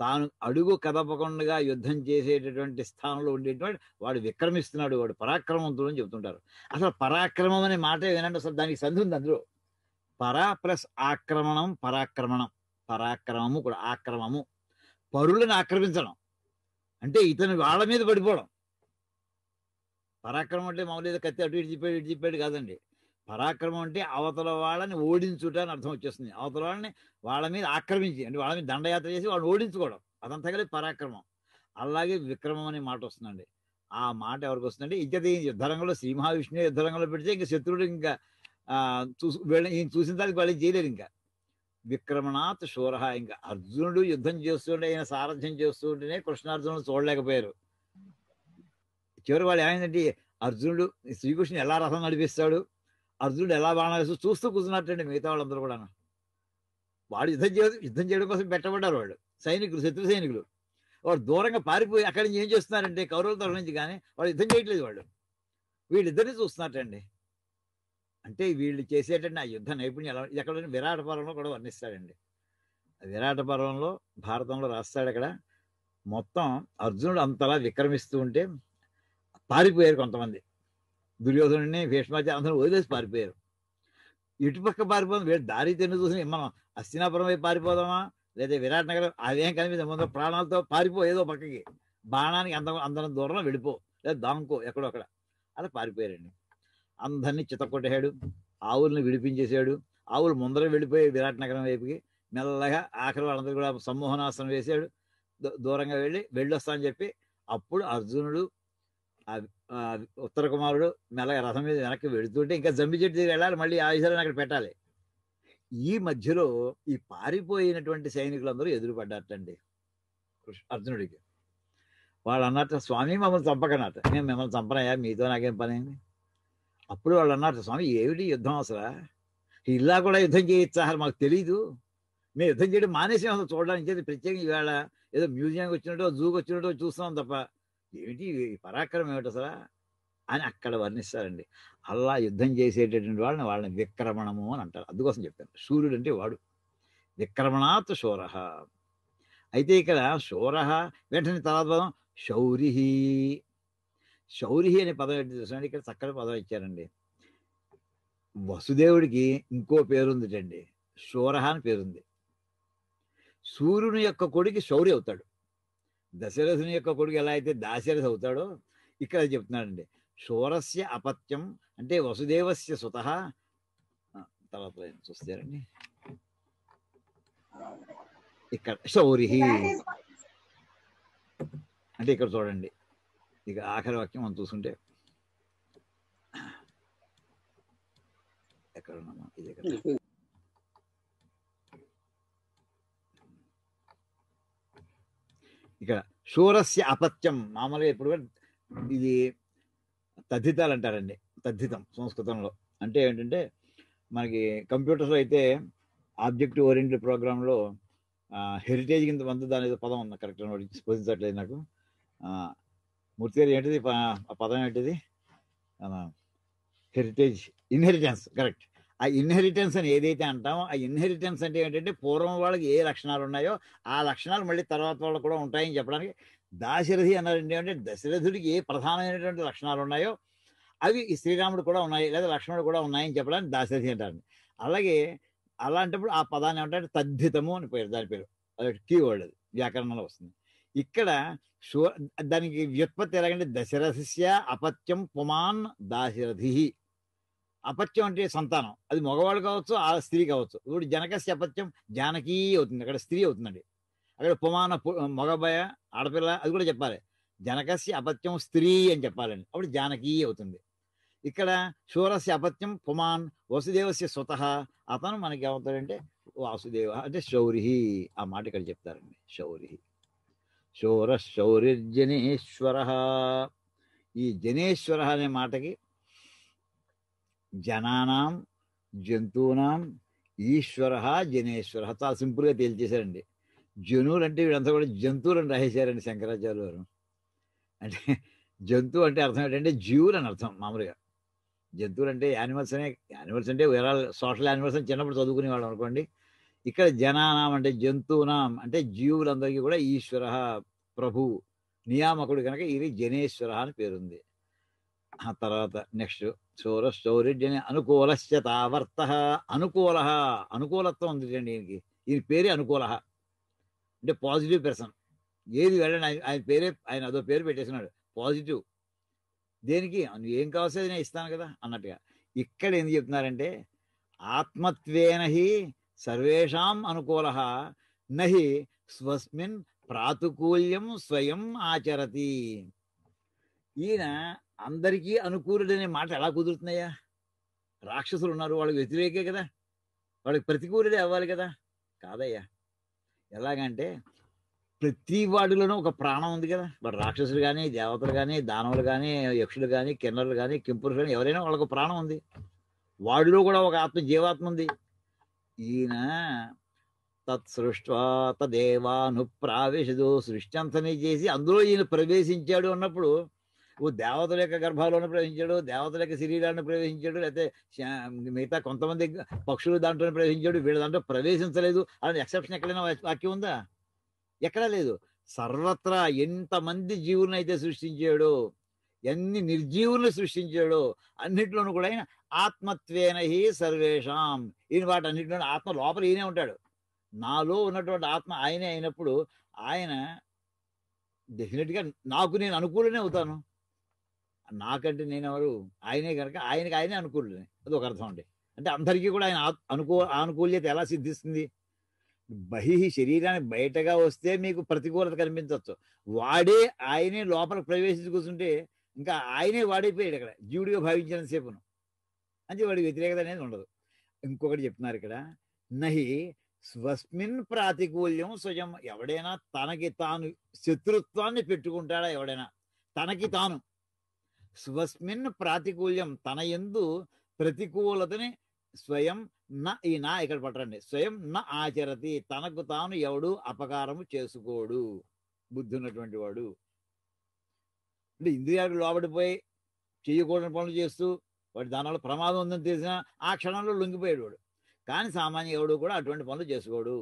తాను అడుగు కదపకుండా యుద్ధం చేసేటటువంటి స్థానంలో ఉండేటువంటి వాడు విక్రమిస్తున్నాడు వాడు పరాక్రమవంతుడు అని చెబుతుంటారు అసలు పరాక్రమం అనే మాట వినండి అసలు దానికి సంధి ఉంది అందులో పరా ప్లస్ ఆక్రమణం పరాక్రమణం పరాక్రమము కూడా ఆక్రమము పరులను ఆక్రమించడం అంటే ఇతను వాళ్ళ మీద పడిపోవడం పరాక్రమం అంటే మామూలు కత్తి అటు ఇటు చెప్పాడు ఇటు చెప్పాడు కాదండి పరాక్రమం అంటే అవతల వాళ్ళని ఓడించుట అని అర్థం వచ్చేస్తుంది అవతల వాళ్ళని వాళ్ళ మీద ఆక్రమించి అంటే వాళ్ళ మీద దండయాత్ర చేసి వాళ్ళని ఓడించుకోవడం అదంతా కలిపి పరాక్రమం అలాగే విక్రమం అనే మాట వస్తుందండి ఆ మాట ఎవరికి వస్తుందండి ఇద్దరు యుద్ధరంగంలో శ్రీ మహావిష్ణువు యుద్ధరంగంలో పెడితే ఇంకా శత్రుడు ఇంకా చూసు ఈయన చూసిన దానికి వాళ్ళు చేయలేరు ఇంకా విక్రమనాథ్ శూరహ ఇంకా అర్జునుడు యుద్ధం చేస్తుంటే ఆయన సారథ్యం చేస్తుంటేనే కృష్ణార్జునుడు చూడలేకపోయారు చివరి వాళ్ళు ఏమైందంటే అర్జునుడు శ్రీకృష్ణుడు ఎలా రథం నడిపిస్తాడు అర్జునుడు ఎలా బాణం వేస్తూ చూస్తూ కూర్చున్నట్టండి మిగతా వాళ్ళందరూ కూడా వాడు యుద్ధం చేయదు యుద్ధం చేయడం కోసం పెట్టబడ్డారు వాళ్ళు సైనికులు శత్రు సైనికులు వాడు దూరంగా పారిపోయి అక్కడి నుంచి ఏం చేస్తున్నారంటే కౌరవుల తరఫు నుంచి కానీ వాళ్ళు యుద్ధం చేయట్లేదు వాళ్ళు వీళ్ళిద్దరిని చూస్తున్నట్టండి అంటే వీళ్ళు చేసేటండి ఆ యుద్ధ నైపుణ్యం ఎలా ఇది విరాట పర్వంలో కూడా వర్ణిస్తాడండి విరాట పర్వంలో భారతంలో రాస్తాడు అక్కడ మొత్తం అర్జునుడు అంతలా విక్రమిస్తూ ఉంటే పారిపోయారు కొంతమంది దుర్యోధను భీష్మాచార్య వదిలేసి పారిపోయారు ఇటుపక్క పారిపోతుంది వీడు దారి తిన్న చూసి మనం అస్తినాపురం వైపు పారిపోదామా లేదా విరాట్ నగరం అదేం కనిపించదు ముందు ప్రాణాలతో పారిపో ఏదో పక్కకి బాణానికి అంద అందరం దూరంలో వెళ్ళిపో లేదా దాంకో ఎక్కడో అక్కడ అలా పారిపోయారండి అందరినీ కొట్టేశాడు ఆవుల్ని విడిపించేశాడు ఆవులు ముందర వెళ్ళిపోయి విరాట్ నగరం వైపుకి మెల్లగా ఆఖరి వాళ్ళందరూ కూడా సమ్మోహనాసనం వేశాడు దూరంగా వెళ్ళి వెళ్ళొస్తా అని చెప్పి అప్పుడు అర్జునుడు ఉత్తర కుమారుడు మెల్లగా రథం మీద వెనక్కి వెళుతుంటే ఇంకా జంబి చెట్టు దగ్గర వెళ్ళాలి మళ్ళీ ఆయుధాలను అక్కడ పెట్టాలి ఈ మధ్యలో ఈ పారిపోయినటువంటి సైనికులందరూ ఎదురుపడ్డారటండి అర్జునుడికి వాళ్ళు అన్నట్టు స్వామి మమ్మల్ని చంపకనట మేము మిమ్మల్ని చంపనయ్యా మీతో నాకేం పని అయింది అప్పుడు వాళ్ళు అన్నట్టు స్వామి ఏమిటి యుద్ధం అసలు ఇలా కూడా యుద్ధం చేయొచ్చారు మాకు తెలీదు మేము యుద్ధం చేయడం మానేసి చూడడానికి ప్రత్యేకంగా ఇవాళ ఏదో మ్యూజియంకి వచ్చినట్టు జూకి వచ్చినట్టు చూస్తున్నాం తప్ప ఏమిటి పరాక్రమం ఏమిటి అసలు అని అక్కడ వర్ణిస్తారండి అలా యుద్ధం చేసేటటువంటి వాళ్ళని వాళ్ళని విక్రమణము అని అంటారు అందుకోసం చెప్తాను సూర్యుడు అంటే వాడు విక్రమణాత్ శూర అయితే ఇక్కడ శూర వెంటనే తర్వాత పదం శౌరిహి శౌరిహి అనే పదం ఏంటి చూసినాడు ఇక్కడ చక్కటి పదం ఇచ్చారండి వసుదేవుడికి ఇంకో పేరుందిటండి శూరహ అని పేరుంది సూర్యుని యొక్క కొడుకు శౌరి అవుతాడు దశరథుని యొక్క కొడుకు ఎలా అయితే దాశరథ అవుతాడో ఇక్కడ చెప్తున్నాడండి షోరస్య అపత్యం అంటే వసుదేవస్య సుత తర్వాత చూస్తారండి ఇక్కడ శౌరిహి అంటే ఇక్కడ చూడండి ఇక ఆఖరి వాక్యం మనం చూసుకుంటే ఎక్కడ ఉన్నామా ఇది ఇక్కడ శూరస్య అపత్యం మామూలుగా ఇప్పుడు ఇది తద్ధితాలు అంటారండి తద్ధితం సంస్కృతంలో అంటే ఏంటంటే మనకి కంప్యూటర్లో అయితే ఆబ్జెక్టివ్ ఓరియంటెడ్ ప్రోగ్రాంలో హెరిటేజ్ కింద వంద దాని పదం ఉంది కరెక్ట్ స్పందించట్లేదు నాకు మూర్తి గారు ఏంటిది పదం ఏంటిది హెరిటేజ్ ఇన్హెరిటెన్స్ కరెక్ట్ ఆ ఇన్హెరిటెన్స్ అని ఏదైతే అంటామో ఆ ఇన్హెరిటెన్స్ అంటే ఏంటంటే పూర్వం వాళ్ళకి ఏ లక్షణాలు ఉన్నాయో ఆ లక్షణాలు మళ్ళీ తర్వాత వాళ్ళు కూడా ఉంటాయని చెప్పడానికి దాశరథి అన్నారంటే అంటే దశరథుడికి ఏ ప్రధానమైనటువంటి లక్షణాలు ఉన్నాయో అవి శ్రీరాముడు కూడా ఉన్నాయి లేదా లక్ష్మణుడు కూడా ఉన్నాయని చెప్పడానికి దాశరథి అంటారండి అలాగే అలాంటప్పుడు ఆ పదాన్ని ఏమంటే తద్ధితము అని పేరు దాని పేరు అది కీవర్డ్ అది వ్యాకరణంలో వస్తుంది ఇక్కడ దానికి వ్యుత్పత్తి ఎలాగంటే దశరథస్య అపత్యం పుమాన్ దాశరథి అపత్యం అంటే సంతానం అది మగవాళ్ళు కావచ్చు ఆ స్త్రీ కావచ్చు ఇప్పుడు జనకస్య అపత్యం జానకీ అవుతుంది అక్కడ స్త్రీ అవుతుందండి అక్కడ ఉపమాన మగబయ ఆడపిల్ల అది కూడా చెప్పాలి జనకస్య అపత్యం స్త్రీ అని చెప్పాలండి అప్పుడు జానకీ అవుతుంది ఇక్కడ శూరస్య అపత్యం పుమాన్ వసుదేవస్య స్వతహ అతను మనకి ఏమవుతాడంటే వాసుదేవ అంటే శౌరిహి ఆ మాట ఇక్కడ చెప్తారండి శౌరిహి శౌర శౌరిర్జనేశ్వర ఈ జనేశ్వర అనే మాటకి జనానాం జంతువునాం ఈశ్వర జనేశ్వర చాలా సింపుల్గా తేల్చేశారండి జనువులు అంటే వీళ్ళంతా కూడా జంతువులను రాసేశారండి శంకరాచార్యులు గారు అంటే జంతువు అంటే అర్థం ఏంటంటే జీవులు అని అర్థం మామూలుగా జంతువులు అంటే యానిమల్స్ అనే యానిమల్స్ అంటే వేరే సోషల్ యానిమల్స్ అని చిన్నప్పుడు చదువుకునేవాళ్ళం అనుకోండి ఇక్కడ జనానాం అంటే జంతువునాం అంటే జీవులందరికీ కూడా ఈశ్వర ప్రభు నియామకుడు కనుక ఇది జనేశ్వర అని పేరుంది ఆ తర్వాత నెక్స్ట్ శౌరశౌర్యని అనుకూలశ్చ తావర్త అనుకూల అనుకూలత్వం ఉంది అండి ఈయనకి ఈయన పేరే అనుకూల అంటే పాజిటివ్ పర్సన్ ఏది వెళ్ళండి ఆయన ఆయన పేరే ఆయన అదో పేరు పెట్టేసినాడు పాజిటివ్ దేనికి ఏం కావాల్సేది నేను ఇస్తాను కదా అన్నట్టుగా ఇక్కడ ఏం చెప్తున్నారంటే ఆత్మత్వేన హి సర్వేషాం అనుకూల నహి స్వస్మిన్ ప్రాతుకూల్యం స్వయం ఆచరతి ఈయన అందరికీ అనుకూలుడనే మాట ఎలా కుదురుతున్నాయా రాక్షసులు ఉన్నారు వాళ్ళకి వ్యతిరేకే కదా వాళ్ళకి ప్రతికూలుడే అవ్వాలి కదా కాదయ్యా ఎలాగంటే ప్రతి వాడిలోనూ ఒక ప్రాణం ఉంది కదా వాడు రాక్షసులు కానీ దేవతలు కానీ దానవులు కానీ యక్షులు కానీ కిన్నరులు కానీ కింపురులు కానీ ఎవరైనా వాళ్ళకు ప్రాణం ఉంది వాడిలో కూడా ఒక ఆత్మ జీవాత్మ ఉంది ఈయన తత్సృష్ట తదేవాను ప్రావేశదో సృష్టి అంతనే చేసి అందులో ఈయన ప్రవేశించాడు అన్నప్పుడు ఓ దేవతల యొక్క గర్భాలను ప్రవేశించాడు దేవతల యొక్క శరీరాన్ని ప్రవేశించాడు లేకపోతే మిగతా కొంతమంది పక్షులు దాంట్లోనే ప్రవేశించాడు వీళ్ళ దాంట్లో ప్రవేశించలేదు అని ఎక్సెప్షన్ ఎక్కడైనా వాక్యం ఉందా ఎక్కడా లేదు సర్వత్రా ఎంతమంది జీవులను అయితే సృష్టించాడు ఎన్ని నిర్జీవులను సృష్టించాడో అన్నిట్లోనూ కూడా ఆయన ఆత్మత్వేనహి సర్వేషాం ఈయన వాటి అన్నింటిలోనూ ఆత్మ లోపల ఈయనే ఉంటాడు నాలో ఉన్నటువంటి ఆత్మ ఆయనే అయినప్పుడు ఆయన డెఫినెట్గా నాకు నేను అనుకూలనే అవుతాను నాకంటే నేనెవరు ఆయనే కనుక ఆయనకి ఆయనే అనుకూలు అది ఒక అర్థం అండి అంటే అందరికీ కూడా ఆయన అనుకూ ఆనుకూల్యత ఎలా సిద్ధిస్తుంది బహి శరీరానికి బయటగా వస్తే మీకు ప్రతికూలత కనిపించవచ్చు వాడే ఆయనే లోపల ప్రవేశించి కూర్చుంటే ఇంకా ఆయనే వాడైపోయాడు ఇక్కడ జీవుడిగా భావించిన సేపును అంటే వాడి వ్యతిరేకత అనేది ఉండదు ఇంకొకటి చెప్తున్నారు ఇక్కడ నహి స్వస్మిన్ ప్రాతికూల్యం స్వయం ఎవడైనా తనకి తాను శత్రుత్వాన్ని పెట్టుకుంటాడా ఎవడైనా తనకి తాను స్వస్మిన్ ప్రాతికూల్యం తన ఎందు ప్రతికూలతని స్వయం నా ఈ నా ఇక్కడ పట్టండి స్వయం నా ఆచరతి తనకు తాను ఎవడు అపకారము చేసుకోడు బుద్ధి ఉన్నటువంటి వాడు అంటే ఇంద్రియాలు లోబడిపోయి చేయకూడని పనులు చేస్తూ దాని వల్ల ప్రమాదం ఉందని తెలిసిన ఆ క్షణంలో లొంగిపోయాడు వాడు కానీ సామాన్య ఎవడు కూడా అటువంటి పనులు చేసుకోడు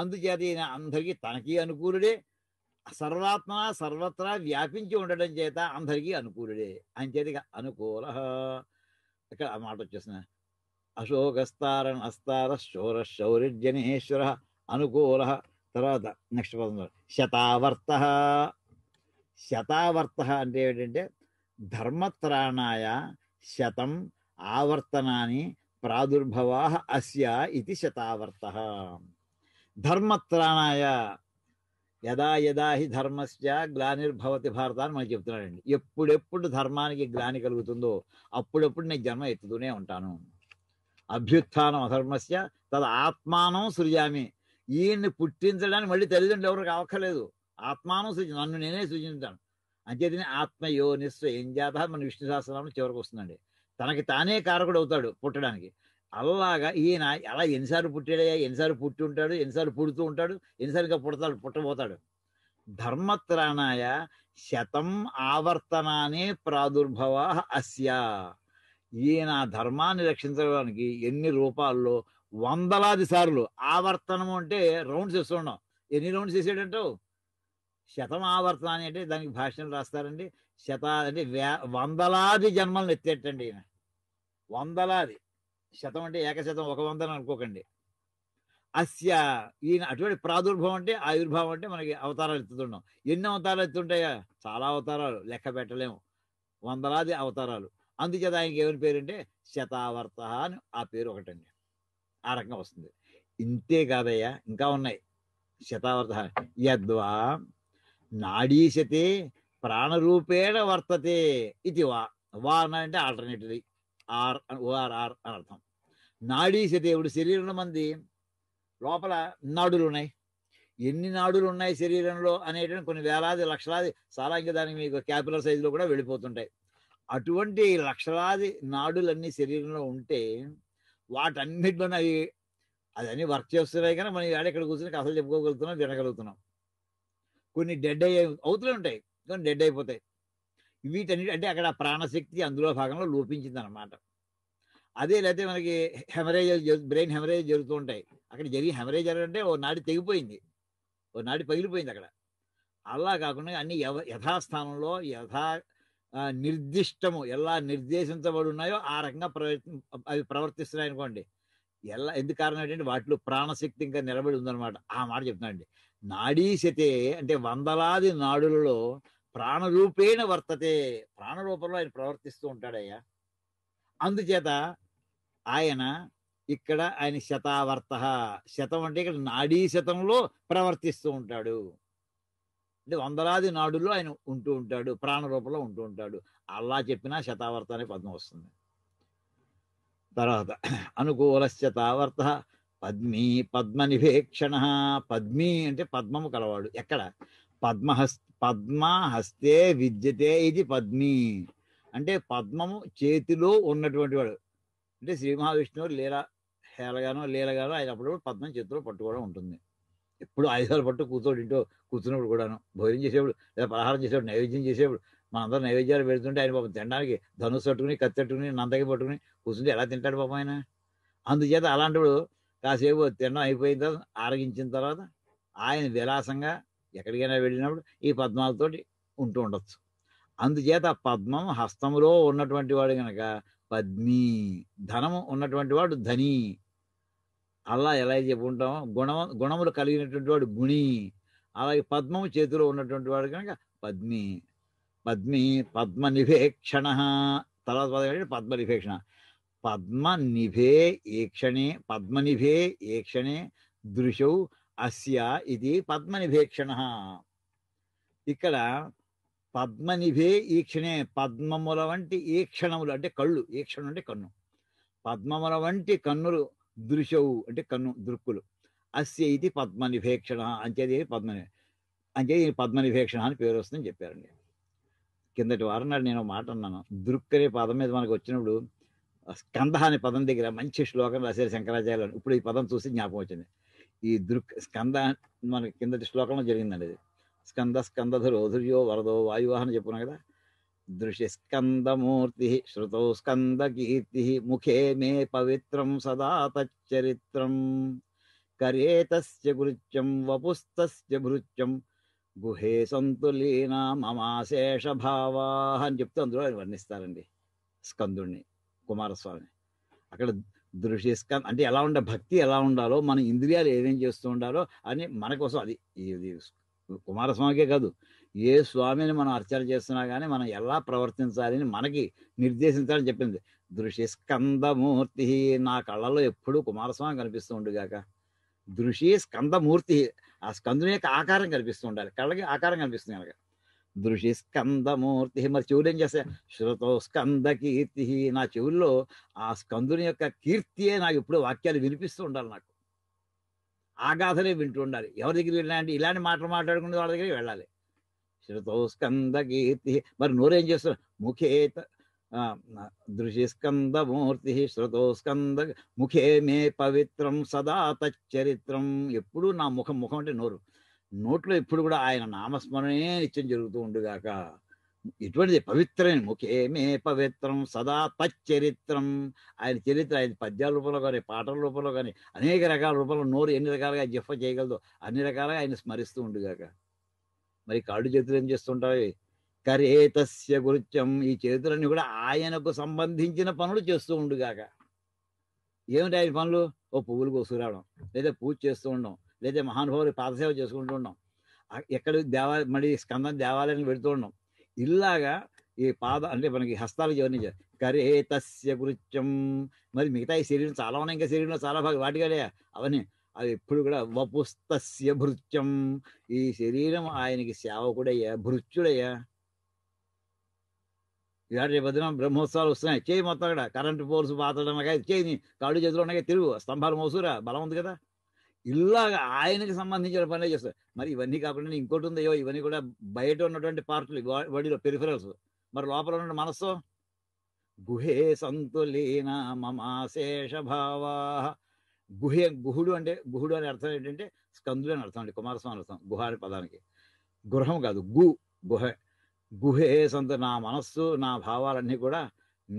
అందుచేత ఈయన అందరికీ తనకి అనుకూలుడే సర్వాత్మ సర్వత్రా వ్యాపించి ఉండడం చేత అందరికీ అనుకూలుడే చేతి అనుకూల ఇక్కడ ఆ మాట వచ్చేసిన అశోకస్తారణ అస్తార శౌర శౌర్యజనేశ్వర అనుకూల తర్వాత నెక్స్ట్ పదం శతావర్త శతావర్త అంటే ఏంటంటే ధర్మత్రాణాయ శతం ఆవర్తనాని ప్రాదుర్భవా అస్య ఇది శతావర్త ధర్మత్రాణాయ యదా యదా హి ధర్మస్య గ్లానిర్భవతి భారత అని మనకి చెప్తున్నాడండి ఎప్పుడెప్పుడు ధర్మానికి గ్లాని కలుగుతుందో అప్పుడప్పుడు నేను జన్మ ఎత్తుతూనే ఉంటాను అభ్యుత్నం అధర్మస్య తద ఆత్మానం సృజామి ఈయన్ని పుట్టించడానికి మళ్ళీ తల్లిదండ్రులు ఎవరికి అవక్కర్లేదు ఆత్మానం సృజ నన్ను నేనే సృజించాను అంచేతనే ఆత్మయో ఏం జాత మన విష్ణు శాస్త్రంలో చివరికి వస్తుందండి తనకి తానే కారకుడు అవుతాడు పుట్టడానికి అలాగా ఈయన అలా ఎన్నిసార్లు పుట్టాడయ్యా ఎన్నిసార్లు పుట్టి ఉంటాడు ఎన్నిసార్లు పుడుతూ ఉంటాడు ఎన్నిసార్లుగా పుడతాడు పుట్టబోతాడు ధర్మత్రాణాయ శతం ఆవర్తనానే ప్రాదుర్భవ అస్యా ఈయన ధర్మాన్ని రక్షించడానికి ఎన్ని రూపాల్లో వందలాది సార్లు ఆవర్తనం అంటే రౌండ్స్ వేస్తున్నాం ఎన్ని రౌండ్స్ వేసాడంటావు శతం ఆవర్తనాన్ని అంటే దానికి భాషలు రాస్తారండి శత అంటే వందలాది జన్మలను ఎత్తేటండి ఈయన వందలాది శతం అంటే ఏకశతం ఒక వందన అనుకోకండి అస్య ఈయన అటువంటి ప్రాదుర్భావం అంటే ఆయుర్భావం అంటే మనకి అవతారాలు ఎత్తుతున్నాం ఎన్ని అవతారాలు ఎత్తుంటాయా చాలా అవతారాలు లెక్క పెట్టలేము వందలాది అవతారాలు అందుచేత ఆయనకి ఏమని అంటే శతావర్త అని ఆ పేరు ఒకటండి ఆ రకంగా వస్తుంది ఇంతే కాదయ్యా ఇంకా ఉన్నాయి శతావర్త యద్వా నాడీశతే ప్రాణరూపేణ వర్తతే ఇది వా వా అంటే ఆల్టర్నేటివ్ ఆర్ ఓఆర్ఆర్ అని అర్థం నాడీశదేవుడు శరీరం మంది లోపల నాడులు ఉన్నాయి ఎన్ని నాడులు ఉన్నాయి శరీరంలో అనేటువంటి కొన్ని వేలాది లక్షలాది చాలా ఇంకా దానికి మీకు క్యాపిలర్ సైజులో కూడా వెళ్ళిపోతుంటాయి అటువంటి లక్షలాది నాడులన్నీ శరీరంలో ఉంటే వాటన్నిటిలో అవి అదన్నీ వర్క్ చేస్తున్నాయి కానీ మనం ఏడ ఇక్కడ కూర్చొని అసలు చెప్పుకోగలుగుతున్నాం వినగలుగుతున్నాం కొన్ని డెడ్ అయ్యే అవుతూనే ఉంటాయి కొన్ని డెడ్ అయిపోతాయి వీటన్నిటి అంటే అక్కడ ప్రాణశక్తి అందులో భాగంలో లోపించింది అనమాట అదే లేకపోతే మనకి హెమరేజ్ బ్రెయిన్ హెమరేజ్ జరుగుతూ ఉంటాయి అక్కడ జరిగి హెమరేజ్ జరగంటే ఓ నాడి తెగిపోయింది ఓ నాడి పగిలిపోయింది అక్కడ అలా కాకుండా అన్ని యథాస్థానంలో యథా నిర్దిష్టము ఎలా నిర్దేశించబడి ఉన్నాయో ఆ రకంగా ప్రయత్నం అవి ప్రవర్తిస్తున్నాయి అనుకోండి ఎలా ఎందుకు కారణం ఏంటంటే వాటిలో ప్రాణశక్తి ఇంకా నిలబడి ఉందన్నమాట ఆ మాట చెప్తున్నాండి నాడీ శతే అంటే వందలాది నాడులలో ప్రాణరూపేణ వర్తతే ప్రాణరూపంలో ఆయన ప్రవర్తిస్తూ ఉంటాడయ్యా అందుచేత ఆయన ఇక్కడ ఆయన శతావర్త శతం అంటే ఇక్కడ నాడీ శతంలో ప్రవర్తిస్తూ ఉంటాడు అంటే వందలాది నాడులో ఆయన ఉంటూ ఉంటాడు ప్రాణరూపంలో ఉంటూ ఉంటాడు అల్లా చెప్పినా శతావర్త అనే పద్మం వస్తుంది తర్వాత అనుకూల శతావర్త పద్మి పద్మ నివేక్షణ పద్మి అంటే పద్మము కలవాడు ఎక్కడ పద్మహస్ పద్మ హస్తే విద్యతే ఇది పద్మి అంటే పద్మము చేతిలో ఉన్నటువంటి వాడు అంటే శ్రీ మహావిష్ణువు లీల హేళగానో లీలగానో ఆయన అప్పుడప్పుడు పద్మం చేతులు పట్టుకోవడం ఉంటుంది ఎప్పుడు ఆయుధాలు పట్టు కూర్చోడు ఇంటో కూర్చున్నప్పుడు కూడాను భోజనం చేసేప్పుడు లేదా పలహారం చేసేప్పుడు నైవేద్యం చేసేప్పుడు మనందరూ నైవేద్యాలు పెడుతుంటే ఆయన పాపం తినడానికి ధనుసు పట్టుకుని కత్తి పట్టుకుని నందకి పట్టుకుని కూర్చుంటే ఎలా తింటాడు పాపం ఆయన అందుచేత అలాంటిప్పుడు కాసేపు తినడం అయిపోయిన తర్వాత ఆరగించిన తర్వాత ఆయన విలాసంగా ఎక్కడికైనా వెళ్ళినప్పుడు ఈ పద్మాలతోటి ఉంటూ ఉండొచ్చు అందుచేత పద్మం హస్తంలో ఉన్నటువంటి వాడు కనుక పద్మి ధనము ఉన్నటువంటి వాడు ధని అలా ఎలా చెప్పుకుంటాం గుణము గుణములు కలిగినటువంటి వాడు గుణి అలాగే పద్మము చేతిలో ఉన్నటువంటి వాడు కనుక పద్మి పద్మి పద్మ నిభేక్షణ తర్వాత పదం పద్మ నిభేక్షణ పద్మ నిభే ఏక్షణే పద్మ నిభే ఏక్షణే దృశౌ అస్య ఇది పద్మ నిభేక్షణ ఇక్కడ పద్మనిభే ఈక్షణే పద్మముల వంటి ఈక్షణములు అంటే కళ్ళు ఈక్షణం అంటే కన్ను పద్మముల వంటి కన్నులు దృశవు అంటే కన్ను దృక్కులు అస్య ఇది పద్మనిభేక్షణ అంచేది పద్మని అంచేది పద్మనిభేక్షణ అని పేరు వస్తుందని చెప్పారండి కిందటి వారం నాడు నేను మాట అన్నాను దృక్ అనే పదం మీద మనకు వచ్చినప్పుడు స్కంద అనే పదం దగ్గర మంచి శ్లోకం రాశారు శంకరాచార్యులు ఇప్పుడు ఈ పదం చూసి జ్ఞాపకం వచ్చింది ఈ దృక్ స్కంద మన కిందటి శ్లోకంలో జరిగిందండి అది స్కంద స్కందధురోధుర్యో వరదో వాయువాహన చెప్పున కదా దృశ్య స్కందమూర్తి స్కంద కీర్తి ముఖే మే పవిత్రం సదా తచ్చరిత్రం కరేతస్య గురుత్యం వపుస్తస్య భృత్యం గుహే సంతులీన మమాశేష భావా అని చెప్తూ అందులో ఆయన వర్ణిస్తారండి స్కందుణ్ణి కుమారస్వామిని అక్కడ దృశ్య స్కంద అంటే ఎలా ఉండే భక్తి ఎలా ఉండాలో మన ఇంద్రియాలు ఏమేం చేస్తూ ఉండాలో అని మన కోసం అది ఇది కుమారస్వామికే కాదు ఏ స్వామిని మనం అర్చన చేస్తున్నా కానీ మనం ఎలా ప్రవర్తించాలని మనకి నిర్దేశించాలని చెప్పింది దృషి స్కందమూర్తి నా కళ్ళలో ఎప్పుడూ కుమారస్వామి కనిపిస్తూ ఉండుగాక దృషి స్కందమూర్తి ఆ స్కందుని యొక్క ఆకారం కనిపిస్తూ ఉండాలి కళ్ళకి ఆకారం కనిపిస్తుంది కనుక దృషి స్కందమూర్తి మరి చెవులు ఏం చేస్తా శ్రుతో స్కంద కీర్తి నా చెవుల్లో ఆ స్కందుని యొక్క కీర్తియే నాకు ఎప్పుడు వాక్యాలు వినిపిస్తూ ఉండాలి నాకు ఆ గాథలే వింటూ ఉండాలి ఎవరి దగ్గర వెళ్ళాలంటే ఇలాంటి మాటలు మాట్లాడుకునే వాళ్ళ దగ్గరికి వెళ్ళాలి శృతో స్కంద కీర్తి మరి నోరేం చేస్తారు ముఖేత దృశి మూర్తి శృతో స్కంద ముఖే మే పవిత్రం సదా తచ్చరిత్రం ఎప్పుడు నా ముఖం ముఖం అంటే నోరు నోట్లో ఎప్పుడు కూడా ఆయన నామస్మరణే నిత్యం జరుగుతూ ఉండుగాక ఎటువంటిది పవిత్రమైన ముఖేమే పవిత్రం సదా తచ్చరిత్రం ఆయన చరిత్ర ఆయన పద్యాల రూపంలో కానీ పాటల రూపంలో కానీ అనేక రకాల రూపంలో నోరు ఎన్ని రకాలుగా జిఫ చేయగలదు అన్ని రకాలుగా ఆయన స్మరిస్తూ ఉండుగాక మరి కాళ్ళు చేతులు ఏం చేస్తుంటాయి కరేతస్య గురుత్యం ఈ చేతులన్నీ కూడా ఆయనకు సంబంధించిన పనులు చేస్తూ ఉండుగాక ఏమిటి ఆయన పనులు ఓ పువ్వులు కోసుకురావడం లేదా పూజ చేస్తూ ఉండడం లేదా మహానుభావులు పాదసేవ చేసుకుంటూ ఉండడం ఎక్కడ దేవాలయం మళ్ళీ స్కందం దేవాలయానికి పెడుతూ ఉండడం ఇలాగా ఈ పాద అంటే మనకి హస్తాలు ఇవన్నీ కరే తస్య కృత్యం మరి మిగతా ఈ శరీరం చాలా ఉన్నాయి ఇంకా శరీరంలో చాలా భాగం వాటిగానే అవన్నీ అవి ఎప్పుడు కూడా వపుస్తస్య భృత్యం ఈ శరీరం ఆయనకి సేవకుడయ్యా భృత్యుడయ్యా ఇవాళ రేపు బ్రహ్మోత్సవాలు వస్తున్నాయి చేయి మొత్తం కూడా కరెంటు పోల్స్ పాతడం చేయి కాళ్ళు చేతులు ఉన్నాయి తిరుగు స్తంభాలు మోసురా బలం ఉంది కదా ఇలాగ ఆయనకి సంబంధించిన పనులే చేస్తారు మరి ఇవన్నీ కాకుండా ఇంకోటి ఉందయో ఇవన్నీ కూడా బయట ఉన్నటువంటి పార్టులు వడిలో పెరిఫరల్స్ మరి లోపల ఉన్న మనస్సు గుహే సంతులీన మమాశేష భావా గుహే గుహుడు అంటే గుహుడు అనే అర్థం ఏంటంటే స్కందుడు అని అర్థం అండి కుమారస్వామి అర్థం గుహ అనే పదానికి గృహం కాదు గు గుహ గుహే సంత నా మనస్సు నా భావాలన్నీ కూడా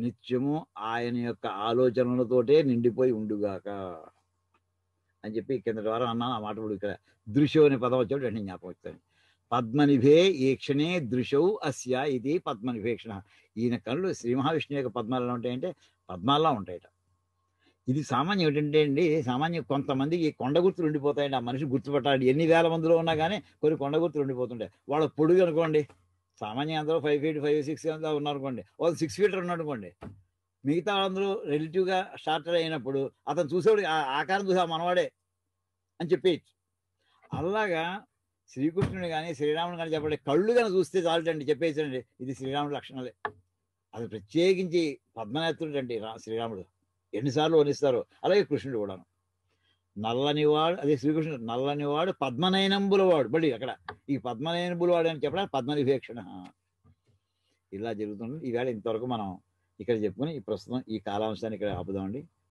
నిత్యము ఆయన యొక్క ఆలోచనలతోటే నిండిపోయి ఉండుగాక అని చెప్పి కిందటి ద్వారా అన్నా ఆ మాట ఇక్కడ దృశ్యో అనే పదం వచ్చాడు అని జ్ఞాపకం వచ్చాను పద్మనిభే ఈక్షణే దృశౌ అస్య ఇది పద్మనిభేక్షణ ఈయన కళ్ళు శ్రీ మహావిష్ణు యొక్క పద్మాలలో ఉంటాయంటే పద్మాల్లో ఉంటాయట ఇది సామాన్యం ఏంటంటే అండి సామాన్యం కొంతమందికి కొండ గుర్తులు ఉండిపోతాయండి ఆ మనిషి గుర్తుపట్టాలి ఎన్ని వేల మందిలో ఉన్నా కానీ కొన్ని కొండ గుర్తులు ఉండిపోతుంటాయి వాళ్ళ పొడుగు అనుకోండి సామాన్యం అందరూ ఫైవ్ ఫీట్ ఫైవ్ సిక్స్ అంతా ఉన్నారనుకోండి వాళ్ళు సిక్స్ ఫీటర్ ఉన్నారనుకోండి మిగతా అందరూ రిలేటివ్గా స్టార్టర్ అయినప్పుడు అతను చూసేవాడు ఆకారం చూసా మనవాడే అని చెప్పేయచ్చు అలాగా శ్రీకృష్ణుడు కానీ శ్రీరాముడు కానీ చెప్పండి కళ్ళు కానీ చూస్తే చాలటండి చెప్పేసండి ఇది శ్రీరాముడు లక్షణాలే అది ప్రత్యేకించి పద్మనేత్రుడు అండి రా శ్రీరాముడు ఎన్నిసార్లు వర్ణిస్తారు అలాగే కృష్ణుడు కూడాను నల్లనివాడు అదే శ్రీకృష్ణుడు నల్లనివాడు పద్మనయనంబులవాడు మళ్ళీ అక్కడ ఈ పద్మనయనంబులవాడు అని చెప్పడానికి పద్మనివేక్షణ ఇలా జరుగుతుంది ఈవేళ ఇంతవరకు మనం ఇక్కడ చెప్పుకుని ఈ ప్రస్తుతం ఈ కాలాంశాన్ని ఇక్కడ ఆపుదామండి